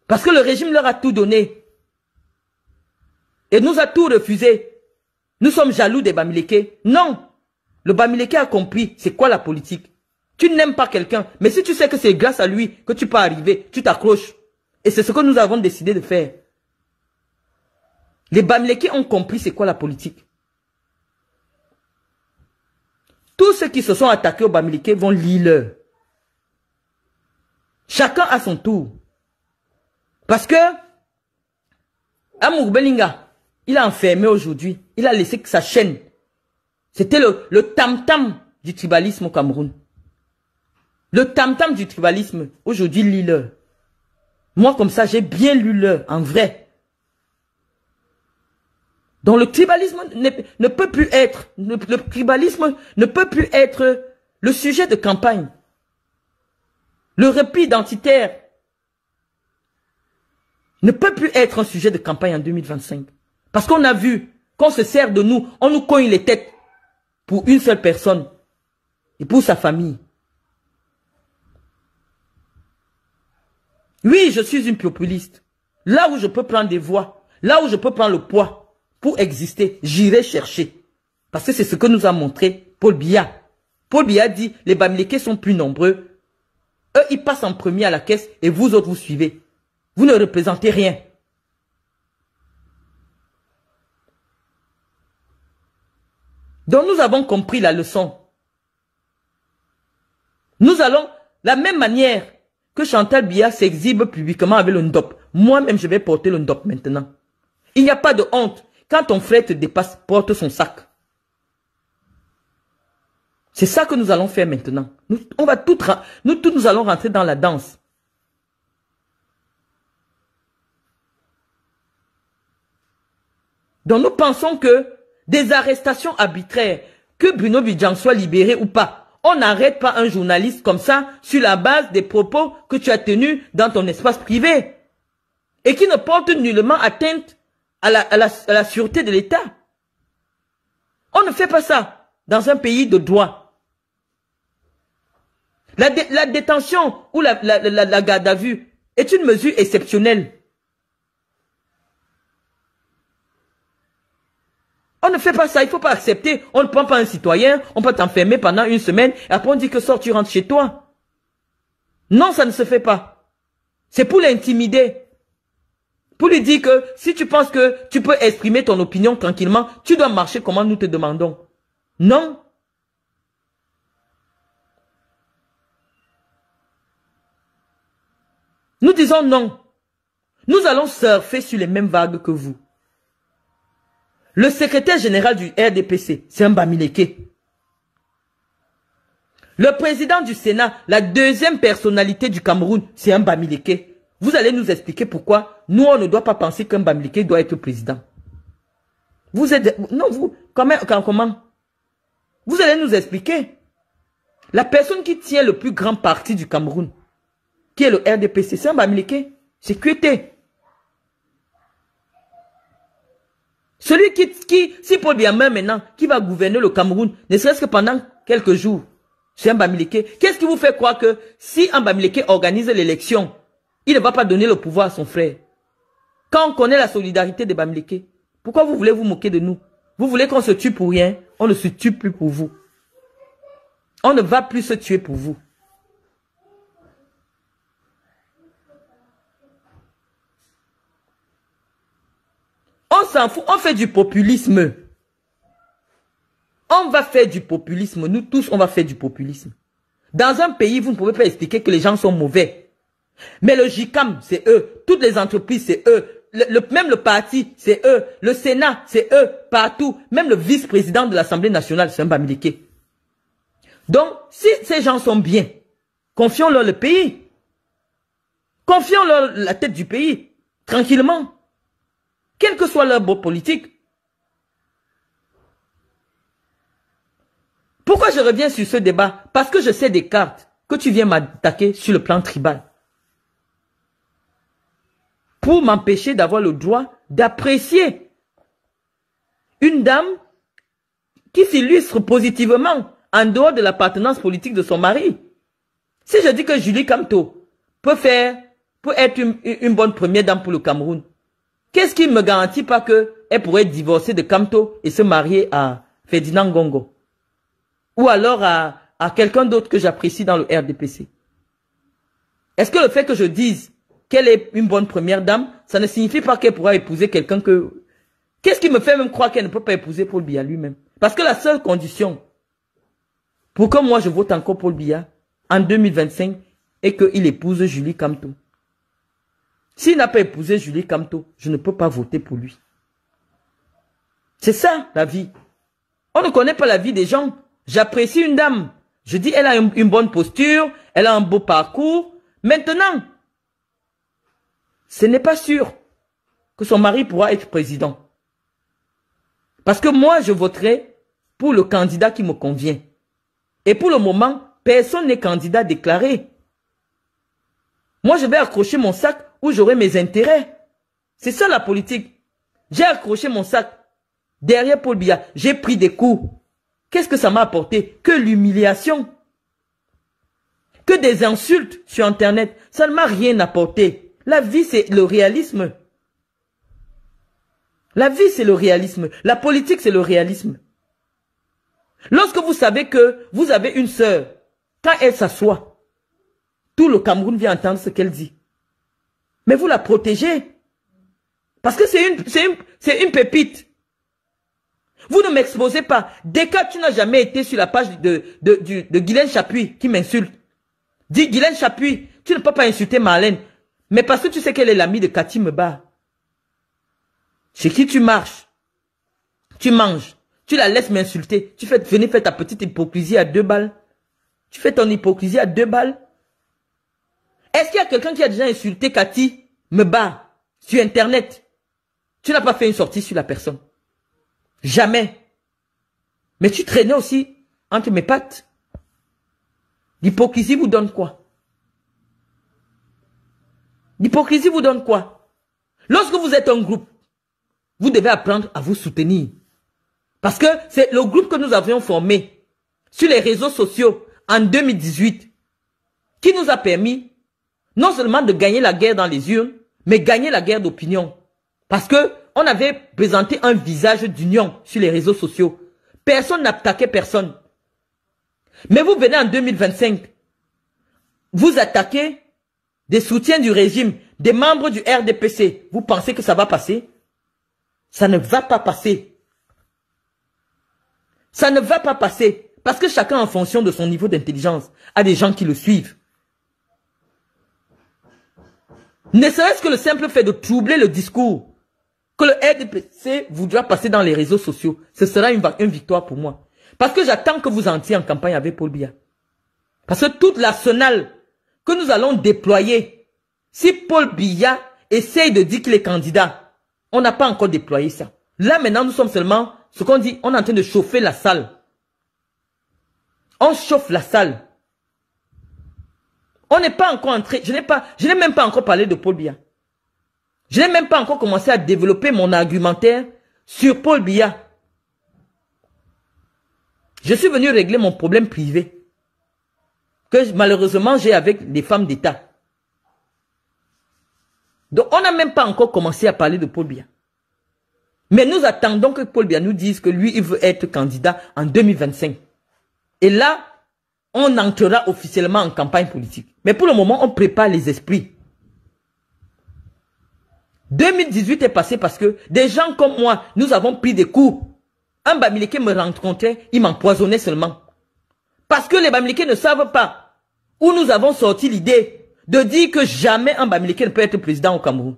Parce que le régime leur a tout donné. Et nous a tout refusé. Nous sommes jaloux des Bamileke. Non. Le Bamileke a compris c'est quoi la politique. Tu n'aimes pas quelqu'un, mais si tu sais que c'est grâce à lui que tu peux arriver, tu t'accroches. Et c'est ce que nous avons décidé de faire. Les Bamleki ont compris c'est quoi la politique. Tous ceux qui se sont attaqués aux Bamleki vont lire. Chacun à son tour. Parce que Amour il a enfermé aujourd'hui. Il a laissé sa chaîne. C'était le tam-tam du tribalisme au Cameroun. Le tam-tam du tribalisme, aujourd'hui, lis moi, comme ça, j'ai bien lu le en vrai. Donc le tribalisme ne, peut plus être, le, tribalisme ne peut plus être le sujet de campagne. Le repli identitaire ne peut plus être un sujet de campagne en 2025. Parce qu'on a vu qu'on se sert de nous, on nous cogne les têtes pour une seule personne et pour sa famille. Oui, je suis une populiste. Là où je peux prendre des voix, là où je peux prendre le poids pour exister, j'irai chercher. Parce que c'est ce que nous a montré Paul Biya. Paul Biya dit, les Bamilekés sont plus nombreux. Eux, ils passent en premier à la caisse et vous autres, vous suivez. Vous ne représentez rien. Donc nous avons compris la leçon. Nous allons, la même manière que Chantal Biya s'exhibe publiquement avec le ndop. Moi-même, je vais porter le ndop maintenant. Il n'y a pas de honte. Quand ton frère te dépasse, porte son sac. C'est ça que nous allons faire maintenant. Nous, on va tout, nous tous, nous allons rentrer dans la danse. Donc nous pensons que des arrestations arbitraires, que Bruno Bidjan soit libéré ou pas, on n'arrête pas un journaliste comme ça sur la base des propos que tu as tenus dans ton espace privé et qui ne portent nullement atteinte à la, à la, à la sûreté de l'État. On ne fait pas ça dans un pays de droit. La, la détention ou la, la garde à vue est une mesure exceptionnelle. ne fait pas ça, il ne faut pas accepter. On ne prend pas un citoyen, on peut t'enfermer pendant une semaine, et après on dit que sort, tu rentres chez toi. Non, ça ne se fait pas. C'est pour l'intimider. Pour lui dire que si tu penses que tu peux exprimer ton opinion tranquillement, tu dois marcher comme nous te demandons. Non. Nous disons non. Nous allons surfer sur les mêmes vagues que vous. Le secrétaire général du RDPC, c'est un Bamileke. Le président du Sénat, la deuxième personnalité du Cameroun, c'est un Bamileke. Vous allez nous expliquer pourquoi nous, on ne doit pas penser qu'un Bamileke doit être président. Vous êtes... Non, vous... Comment, comment Vous allez nous expliquer. La personne qui tient le plus grand parti du Cameroun, qui est le RDPC, c'est un Bamileke. C'est QT. Celui qui, qui si Paul même maintenant, qui va gouverner le Cameroun, ne serait-ce que pendant quelques jours, c'est Mbamileke. Qu'est-ce qui vous fait croire que si Mbamileke organise l'élection, il ne va pas donner le pouvoir à son frère Quand on connaît la solidarité des Mbamileke, pourquoi vous voulez vous moquer de nous Vous voulez qu'on se tue pour rien On ne se tue plus pour vous. On ne va plus se tuer pour vous. on fait du populisme. On va faire du populisme, nous tous, on va faire du populisme. Dans un pays, vous ne pouvez pas expliquer que les gens sont mauvais. Mais le JICAM, c'est eux. Toutes les entreprises, c'est eux. Le, même le parti, c'est eux. Le Sénat, c'est eux. Partout. Même le vice-président de l'Assemblée nationale, c'est un bamiliqué Donc, si ces gens sont bien, confions-leur le pays. Confions-leur la tête du pays. Tranquillement quel que soit leur beau politique. Pourquoi je reviens sur ce débat Parce que je sais des cartes que tu viens m'attaquer sur le plan tribal. Pour m'empêcher d'avoir le droit d'apprécier une dame qui s'illustre positivement en dehors de l'appartenance politique de son mari. Si je dis que Julie Camto peut faire, peut être une bonne première dame pour le Cameroun, Qu'est-ce qui ne me garantit pas qu'elle pourrait divorcer de Camto et se marier à Ferdinand Gongo Ou alors à, à quelqu'un d'autre que j'apprécie dans le RDPC Est-ce que le fait que je dise qu'elle est une bonne première dame, ça ne signifie pas qu'elle pourra épouser quelqu'un que... Qu'est-ce qui me fait même croire qu'elle ne peut pas épouser Paul Biya lui-même Parce que la seule condition pour que moi je vote encore Paul Biya en 2025 est qu'il épouse Julie Camto. S'il n'a pas épousé Julie Camto, je ne peux pas voter pour lui. C'est ça, la vie. On ne connaît pas la vie des gens. J'apprécie une dame. Je dis, elle a une, une bonne posture, elle a un beau parcours. Maintenant, ce n'est pas sûr que son mari pourra être président. Parce que moi, je voterai pour le candidat qui me convient. Et pour le moment, personne n'est candidat déclaré. Moi, je vais accrocher mon sac où j'aurai mes intérêts. C'est ça la politique. J'ai accroché mon sac derrière Paul Biya. J'ai pris des coups. Qu'est-ce que ça m'a apporté Que l'humiliation. Que des insultes sur Internet. Ça ne m'a rien apporté. La vie, c'est le réalisme. La vie, c'est le réalisme. La politique, c'est le réalisme. Lorsque vous savez que vous avez une sœur, quand elle s'assoit, tout le Cameroun vient entendre ce qu'elle dit mais vous la protégez. Parce que c'est une, une, une pépite. Vous ne m'exposez pas. Dès que tu n'as jamais été sur la page de, de, de, Guylaine Chapuis qui m'insulte. Dis Guylaine Chapuis, tu ne peux pas insulter Marlène. Mais parce que tu sais qu'elle est l'amie de Cathy Meba. Chez qui tu marches, tu manges, tu la laisses m'insulter, tu fais venir faire ta petite hypocrisie à deux balles. Tu fais ton hypocrisie à deux balles. Est-ce qu'il y a quelqu'un qui a déjà insulté Cathy me bat sur Internet Tu n'as pas fait une sortie sur la personne. Jamais. Mais tu traînais aussi entre mes pattes. L'hypocrisie vous donne quoi L'hypocrisie vous donne quoi Lorsque vous êtes en groupe, vous devez apprendre à vous soutenir. Parce que c'est le groupe que nous avions formé sur les réseaux sociaux en 2018 qui nous a permis non seulement de gagner la guerre dans les urnes, mais gagner la guerre d'opinion. Parce que on avait présenté un visage d'union sur les réseaux sociaux. Personne n'attaquait personne. Mais vous venez en 2025, vous attaquez des soutiens du régime, des membres du RDPC. Vous pensez que ça va passer Ça ne va pas passer. Ça ne va pas passer. Parce que chacun, en fonction de son niveau d'intelligence, a des gens qui le suivent. Ne serait-ce que le simple fait de troubler le discours que le RDPC voudra passer dans les réseaux sociaux, ce sera une, victoire pour moi. Parce que j'attends que vous entiez en campagne avec Paul Biya. Parce que toute l'arsenal que nous allons déployer, si Paul Biya essaye de dire qu'il est candidat, on n'a pas encore déployé ça. Là maintenant, nous sommes seulement, ce qu'on dit, on est en train de chauffer la salle. On chauffe la salle. On n'est pas encore entré, je n'ai pas, je n'ai même pas encore parlé de Paul Biya. Je n'ai même pas encore commencé à développer mon argumentaire sur Paul Biya. Je suis venu régler mon problème privé que malheureusement j'ai avec des femmes d'État. Donc on n'a même pas encore commencé à parler de Paul Biya. Mais nous attendons que Paul Biya nous dise que lui, il veut être candidat en 2025. Et là, on entrera officiellement en campagne politique. Mais pour le moment, on prépare les esprits. 2018 est passé parce que des gens comme moi, nous avons pris des coups. Un Bamileke me rencontrait, il m'empoisonnait seulement. Parce que les Bamileke ne savent pas où nous avons sorti l'idée de dire que jamais un Bamileke ne peut être président au Cameroun.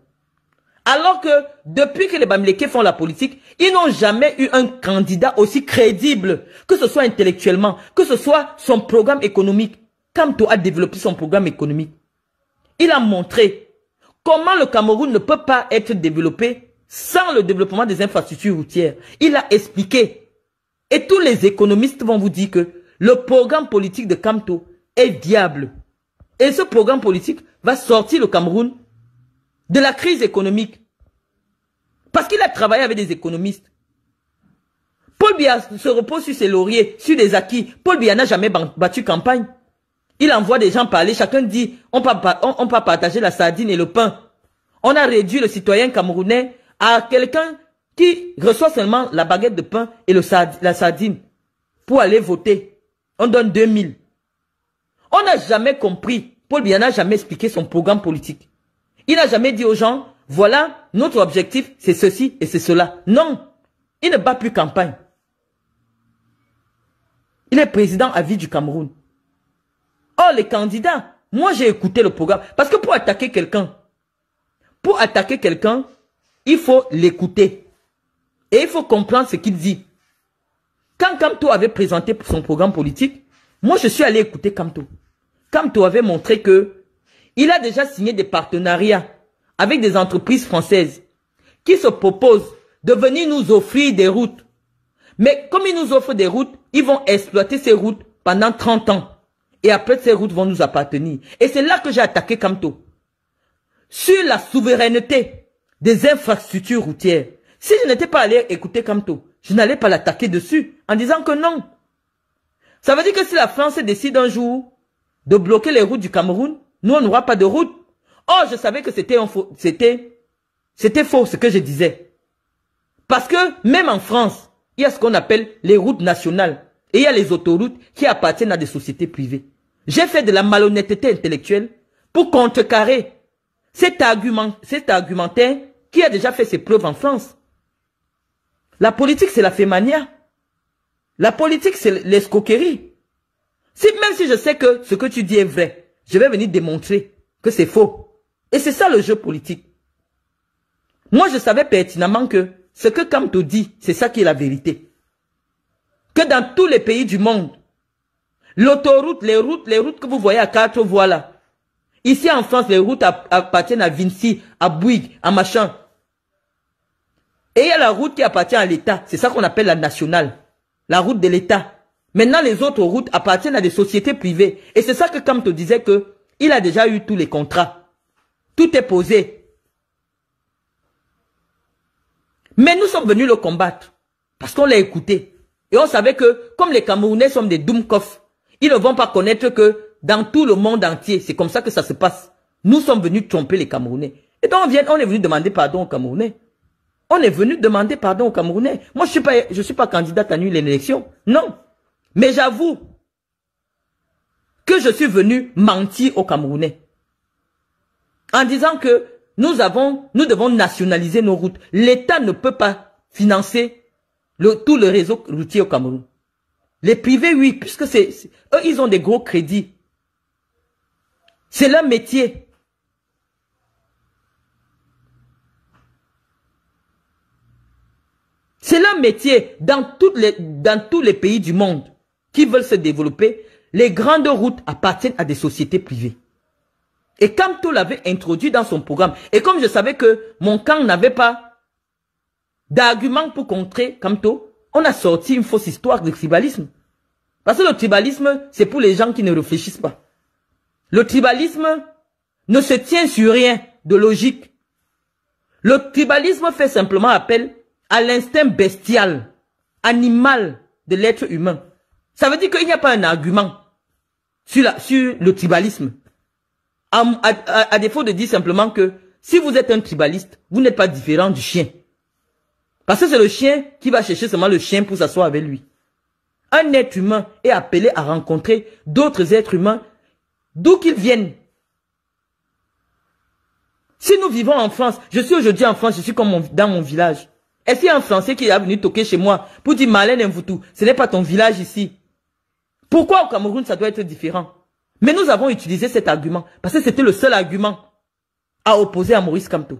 Alors que depuis que les Bamileke font la politique, ils n'ont jamais eu un candidat aussi crédible, que ce soit intellectuellement, que ce soit son programme économique. Camto a développé son programme économique. Il a montré comment le Cameroun ne peut pas être développé sans le développement des infrastructures routières. Il a expliqué. Et tous les économistes vont vous dire que le programme politique de Camto est diable. Et ce programme politique va sortir le Cameroun de la crise économique. Parce qu'il a travaillé avec des économistes. Paul Biya se repose sur ses lauriers, sur des acquis. Paul Biya n'a jamais battu campagne. Il envoie des gens parler, chacun dit, on peut, on, partager la sardine et le pain. On a réduit le citoyen camerounais à quelqu'un qui reçoit seulement la baguette de pain et la sardine pour aller voter. On donne 2000. On n'a jamais compris. Paul Biya n'a jamais expliqué son programme politique. Il n'a jamais dit aux gens, voilà notre objectif, c'est ceci et c'est cela. Non, il ne bat plus campagne. Il est président à vie du Cameroun. Oh, les candidats, moi j'ai écouté le programme. Parce que pour attaquer quelqu'un, pour attaquer quelqu'un, il faut l'écouter. Et il faut comprendre ce qu'il dit. Quand Kamto avait présenté son programme politique, moi je suis allé écouter Kamto. Kamto avait montré que il a déjà signé des partenariats avec des entreprises françaises qui se proposent de venir nous offrir des routes. Mais comme ils nous offrent des routes, ils vont exploiter ces routes pendant 30 ans. Et après, ces routes vont nous appartenir. Et c'est là que j'ai attaqué Camto. Sur la souveraineté des infrastructures routières. Si je n'étais pas allé écouter Camto, je n'allais pas l'attaquer dessus en disant que non. Ça veut dire que si la France décide un jour de bloquer les routes du Cameroun, nous, on n'aura pas de route. Oh, je savais que c'était c'était c'était faux ce que je disais. Parce que même en France, il y a ce qu'on appelle les routes nationales et il y a les autoroutes qui appartiennent à des sociétés privées. J'ai fait de la malhonnêteté intellectuelle pour contrecarrer cet argument, cet argumentaire qui a déjà fait ses preuves en France. La politique, c'est la fémania. La politique, c'est l'escoquerie. même si je sais que ce que tu dis est vrai, je vais venir démontrer que c'est faux. Et c'est ça le jeu politique. Moi, je savais pertinemment que ce que Kamto dit, c'est ça qui est la vérité. Que dans tous les pays du monde, l'autoroute, les routes, les routes que vous voyez à quatre voies là, ici en France, les routes appartiennent à Vinci, à Bouygues, à machin. Et il y a la route qui appartient à l'État. C'est ça qu'on appelle la nationale. La route de l'État. Maintenant, les autres routes appartiennent à des sociétés privées. Et c'est ça que Kamto disait que il a déjà eu tous les contrats. Tout est posé. Mais nous sommes venus le combattre parce qu'on l'a écouté. Et on savait que, comme les Camerounais sont des Doumkov, ils ne vont pas connaître que dans tout le monde entier, c'est comme ça que ça se passe. Nous sommes venus tromper les Camerounais. Et donc on, vient, on est venu demander pardon aux Camerounais. On est venu demander pardon aux Camerounais. Moi, je suis pas, je suis pas candidate à nulle l'élection. Non. Mais j'avoue que je suis venu mentir aux Camerounais en disant que nous avons, nous devons nationaliser nos routes. L'État ne peut pas financer tout le réseau routier au Cameroun. Les privés, oui, puisque c'est, eux, ils ont des gros crédits. C'est leur métier. C'est leur métier dans, les, dans tous les pays du monde qui veulent se développer. Les grandes routes appartiennent à des sociétés privées. Et Kamto l'avait introduit dans son programme. Et comme je savais que mon camp n'avait pas d'argument pour contrer Camto, on a sorti une fausse histoire de tribalisme. Parce que le tribalisme, c'est pour les gens qui ne réfléchissent pas. Le tribalisme ne se tient sur rien de logique. Le tribalisme fait simplement appel à l'instinct bestial, animal de l'être humain. Ça veut dire qu'il n'y a pas un argument sur, la, sur le tribalisme à, défaut de dire simplement que si vous êtes un tribaliste, vous n'êtes pas différent du chien. Parce que c'est le chien qui va chercher seulement le chien pour s'asseoir avec lui. Un être humain est appelé à rencontrer d'autres êtres humains d'où qu'ils viennent. Si nous vivons en France, je suis aujourd'hui en France, je suis comme dans mon village. Est-ce qu'il y a un Français qui est venu toquer chez moi pour dire Malène tout ce n'est pas ton village ici. Pourquoi au Cameroun ça doit être différent mais nous avons utilisé cet argument parce que c'était le seul argument à opposer à Maurice Camteau.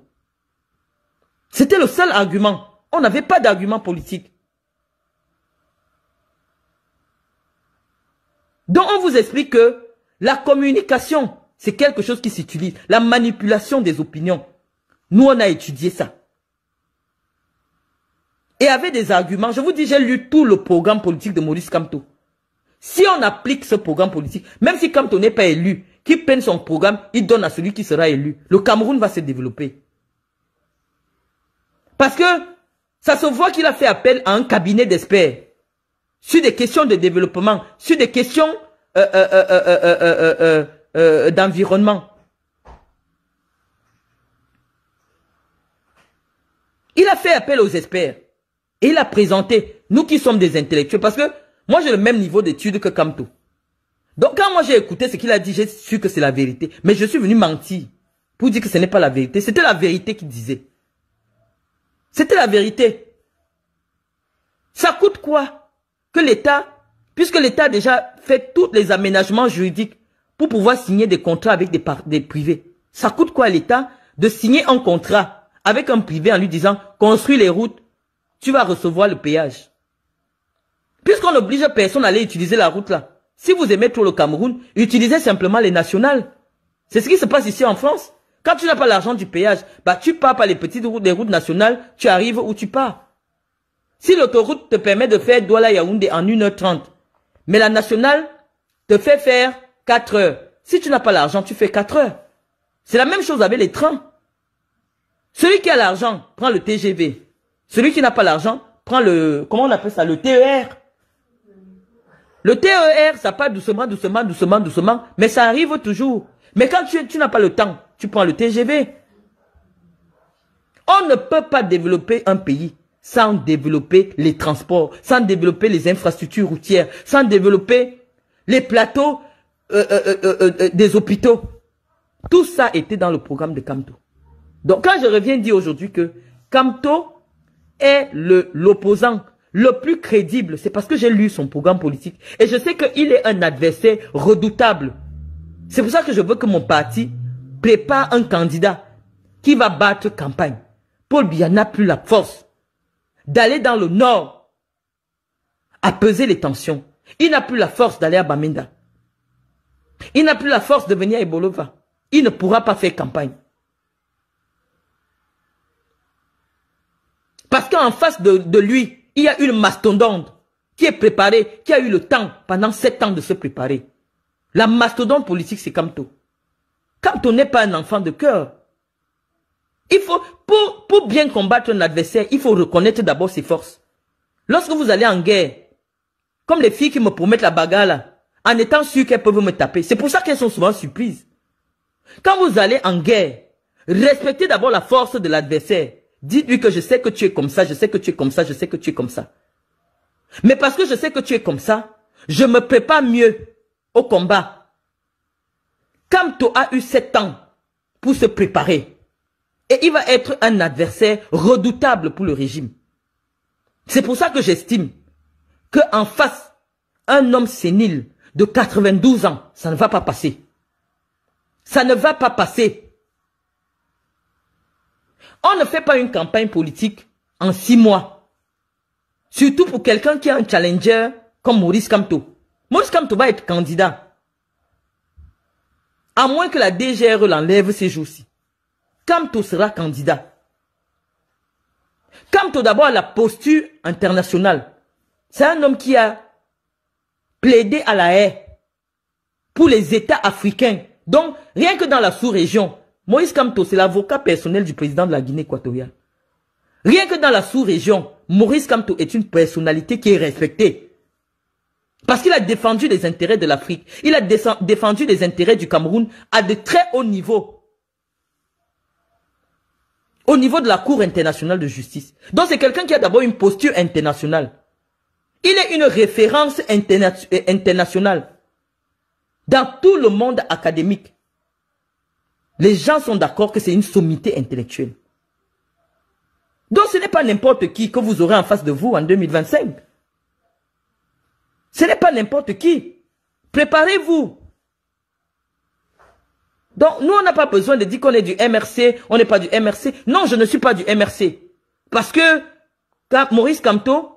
C'était le seul argument. On n'avait pas d'argument politique. Donc on vous explique que la communication, c'est quelque chose qui s'utilise. La manipulation des opinions. Nous, on a étudié ça. Et avec des arguments, je vous dis, j'ai lu tout le programme politique de Maurice Camteau. Si on applique ce programme politique, même si on n'est pas élu, qui peine son programme, il donne à celui qui sera élu. Le Cameroun va se développer. Parce que ça se voit qu'il a fait appel à un cabinet d'experts sur des questions de développement, sur des questions d'environnement. Il a fait appel aux experts. Et il a présenté, nous qui sommes des intellectuels, parce que moi, j'ai le même niveau d'études que Kamto. Donc, quand moi j'ai écouté ce qu'il a dit, j'ai su que c'est la vérité. Mais je suis venu mentir pour dire que ce n'est pas la vérité. C'était la vérité qu'il disait. C'était la vérité. Ça coûte quoi Que l'État, puisque l'État a déjà fait tous les aménagements juridiques pour pouvoir signer des contrats avec des, des privés. Ça coûte quoi à l'État de signer un contrat avec un privé en lui disant « Construis les routes, tu vas recevoir le péage ». Puisqu'on n'oblige personne à aller utiliser la route là. Si vous aimez trop le Cameroun, utilisez simplement les nationales. C'est ce qui se passe ici en France. Quand tu n'as pas l'argent du péage, bah tu pars par les petites routes, les routes nationales, tu arrives où tu pars. Si l'autoroute te permet de faire Douala Yaoundé en 1h30, mais la nationale te fait faire 4 heures. Si tu n'as pas l'argent, tu fais 4 heures. C'est la même chose avec les trains. Celui qui a l'argent prend le TGV. Celui qui n'a pas l'argent prend le, comment on appelle ça, le TER. Le TER, ça part doucement, doucement, doucement, doucement, mais ça arrive toujours. Mais quand tu, n'as pas le temps, tu prends le TGV. On ne peut pas développer un pays sans développer les transports, sans développer les infrastructures routières, sans développer les plateaux euh, euh, euh, des hôpitaux. Tout ça était dans le programme de Camto. Donc quand je reviens dire aujourd'hui que Camto est l'opposant le plus crédible, c'est parce que j'ai lu son programme politique et je sais qu'il est un adversaire redoutable. C'est pour ça que je veux que mon parti prépare un candidat qui va battre campagne. Paul Biya n'a plus la force d'aller dans le nord à peser les tensions. Il n'a plus la force d'aller à Bamenda. Il n'a plus la force de venir à Ebolova. Il ne pourra pas faire campagne. Parce qu'en face de, de lui, il y a une mastodonte qui est préparée, qui a eu le temps, pendant sept ans, de se préparer. La mastodonte politique, c'est Camto. Camto n'est pas un enfant de cœur. Il faut, pour, pour bien combattre un adversaire, il faut reconnaître d'abord ses forces. Lorsque vous allez en guerre, comme les filles qui me promettent la bagarre là, en étant sûres qu'elles peuvent me taper, c'est pour ça qu'elles sont souvent surprises. Quand vous allez en guerre, respectez d'abord la force de l'adversaire. Dites-lui que je sais que tu es comme ça, je sais que tu es comme ça, je sais que tu es comme ça. Mais parce que je sais que tu es comme ça, je me prépare mieux au combat. Kamto a eu sept ans pour se préparer. Et il va être un adversaire redoutable pour le régime. C'est pour ça que j'estime qu'en face, un homme sénile de 92 ans, ça ne va pas passer. Ça ne va pas passer. On ne fait pas une campagne politique en six mois. Surtout pour quelqu'un qui est un challenger comme Maurice Kamto. Maurice Kamto va être candidat. À moins que la DGR e l'enlève ces jours-ci. Kamto sera candidat. Kamto d'abord la posture internationale. C'est un homme qui a plaidé à la haie pour les États africains. Donc, rien que dans la sous-région, Moïse Kamto, c'est l'avocat personnel du président de la Guinée équatoriale. Rien que dans la sous-région, Maurice Kamto est une personnalité qui est respectée. Parce qu'il a défendu les intérêts de l'Afrique. Il a défendu les intérêts du Cameroun à de très hauts niveaux. Au niveau de la Cour internationale de justice. Donc c'est quelqu'un qui a d'abord une posture internationale. Il est une référence euh, internationale dans tout le monde académique. Les gens sont d'accord que c'est une sommité intellectuelle. Donc ce n'est pas n'importe qui que vous aurez en face de vous en 2025. Ce n'est pas n'importe qui. Préparez-vous. Donc nous, on n'a pas besoin de dire qu'on est du MRC, on n'est pas du MRC. Non, je ne suis pas du MRC. Parce que Maurice Camteau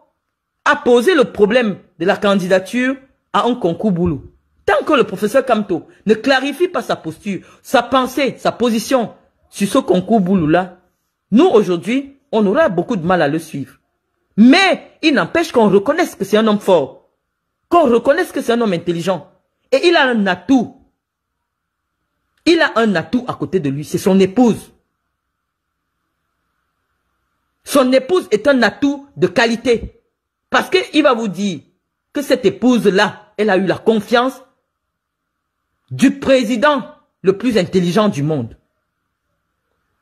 a posé le problème de la candidature à un concours boulot. Tant que le professeur Kamto ne clarifie pas sa posture, sa pensée, sa position sur ce concours Bouloula, nous aujourd'hui, on aura beaucoup de mal à le suivre. Mais il n'empêche qu'on reconnaisse que c'est un homme fort, qu'on reconnaisse que c'est un homme intelligent. Et il a un atout. Il a un atout à côté de lui, c'est son épouse. Son épouse est un atout de qualité. Parce qu'il va vous dire que cette épouse-là, elle a eu la confiance du président le plus intelligent du monde.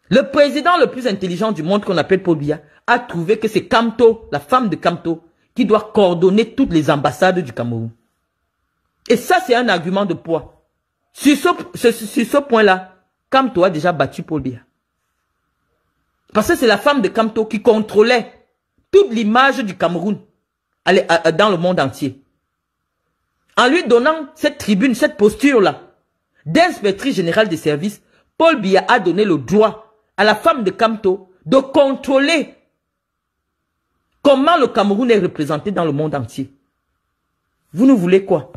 Le président le plus intelligent du monde qu'on appelle Paul Biya a trouvé que c'est Camto, la femme de Camto, qui doit coordonner toutes les ambassades du Cameroun. Et ça, c'est un argument de poids. Sur ce, point-là, Kamto a déjà battu Paul Biya. Parce que c'est la femme de Camto qui contrôlait toute l'image du Cameroun dans le monde entier. En lui donnant cette tribune, cette posture-là, d'inspectrice générale des services, Paul Biya a donné le droit à la femme de Camto de contrôler comment le Cameroun est représenté dans le monde entier. Vous nous voulez quoi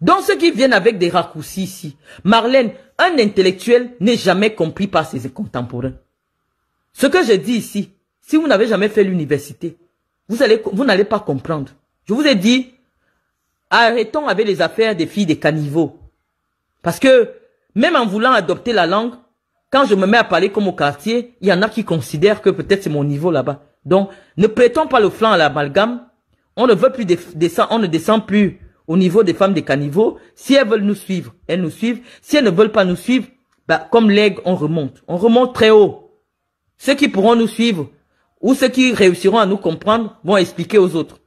Donc ceux qui viennent avec des raccourcis ici, Marlène, un intellectuel n'est jamais compris par ses contemporains. Ce que je dis ici, si vous n'avez jamais fait l'université, vous allez, vous n'allez pas comprendre. Je vous ai dit, arrêtons avec les affaires des filles des caniveaux. Parce que, même en voulant adopter la langue, quand je me mets à parler comme au quartier, il y en a qui considèrent que peut-être c'est mon niveau là-bas. Donc, ne prêtons pas le flanc à l'amalgame. On ne veut plus descendre, on ne descend plus au niveau des femmes des caniveaux. Si elles veulent nous suivre, elles nous suivent. Si elles ne veulent pas nous suivre, bah, comme l'aigle, on remonte. On remonte très haut. Ceux qui pourront nous suivre, ou ceux qui réussiront à nous comprendre vont expliquer aux autres.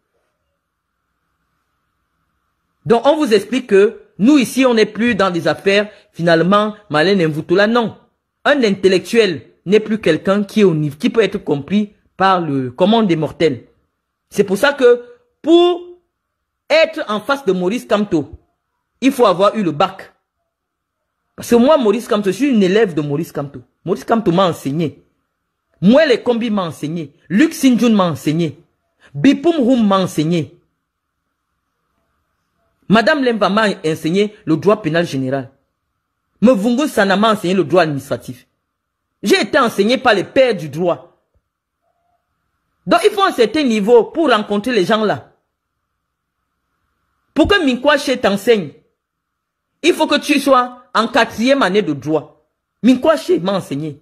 Donc on vous explique que nous ici, on n'est plus dans des affaires, finalement, Malène Mvoutoula, non. Un intellectuel n'est plus quelqu'un qui est au niveau, qui peut être compris par le commande des mortels. C'est pour ça que pour être en face de Maurice Camteau, il faut avoir eu le bac. Parce que moi, Maurice Camteau, je suis une élève de Maurice Camteau. Maurice Camteau m'a enseigné. Moi, les combi m'a enseigné. Luc Sinjoun m'a enseigné. Bipum Houm m'a enseigné. Madame Lemba m'a enseigné le droit pénal général. Mevungu Sana m'a enseigné le droit administratif. J'ai été enseigné par les pères du droit. Donc, il faut un certain niveau pour rencontrer les gens là. Pour que Minkwache t'enseigne, il faut que tu sois en quatrième année de droit. Minkwache m'a enseigné.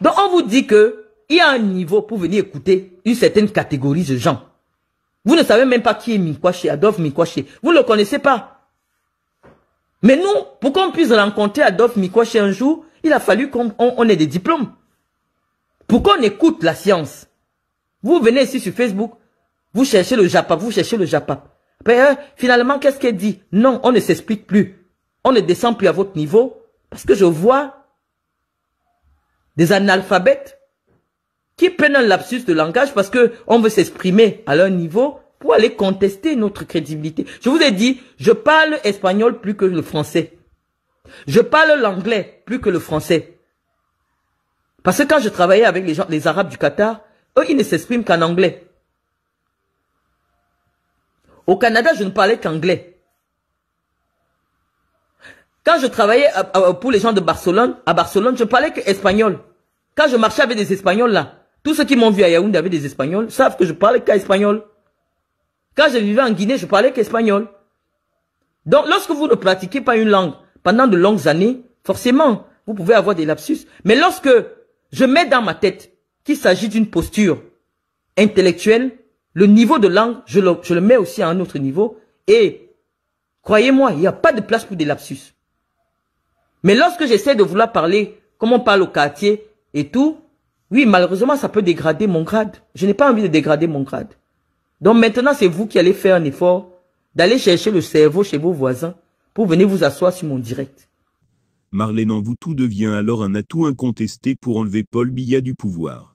Donc on vous dit que il y a un niveau pour venir écouter une certaine catégorie de gens. Vous ne savez même pas qui est Mikwashi, Adolphe Mikwashi. Vous ne le connaissez pas. Mais nous, pour qu'on puisse rencontrer Adolf Mikwashi un jour, il a fallu qu'on ait des diplômes. Pour qu'on écoute la science. Vous venez ici sur Facebook, vous cherchez le Japap, vous cherchez le Japap. Hein, finalement, qu'est-ce qu'elle dit Non, on ne s'explique plus. On ne descend plus à votre niveau. Parce que je vois des analphabètes qui prennent un lapsus de langage parce que on veut s'exprimer à leur niveau pour aller contester notre crédibilité. Je vous ai dit, je parle espagnol plus que le français. Je parle l'anglais plus que le français. Parce que quand je travaillais avec les gens, les Arabes du Qatar, eux, ils ne s'expriment qu'en anglais. Au Canada, je ne parlais qu'anglais. Quand je travaillais pour les gens de Barcelone, à Barcelone, je parlais que espagnol. Quand je marchais avec des Espagnols là, tous ceux qui m'ont vu à Yaoundé avec des Espagnols savent que je parlais qu'espagnol. Quand je vivais en Guinée, je parlais qu'espagnol. Donc, lorsque vous ne pratiquez pas une langue pendant de longues années, forcément, vous pouvez avoir des lapsus. Mais lorsque je mets dans ma tête qu'il s'agit d'une posture intellectuelle, le niveau de langue, je je le mets aussi à un autre niveau. Et croyez-moi, il n'y a pas de place pour des lapsus. Mais lorsque j'essaie de vouloir parler, comme on parle au quartier et tout, oui, malheureusement, ça peut dégrader mon grade. Je n'ai pas envie de dégrader mon grade. Donc maintenant, c'est vous qui allez faire un effort d'aller chercher le cerveau chez vos voisins pour venir vous asseoir sur mon direct. Marlène tout devient alors un atout incontesté pour enlever Paul billat du pouvoir.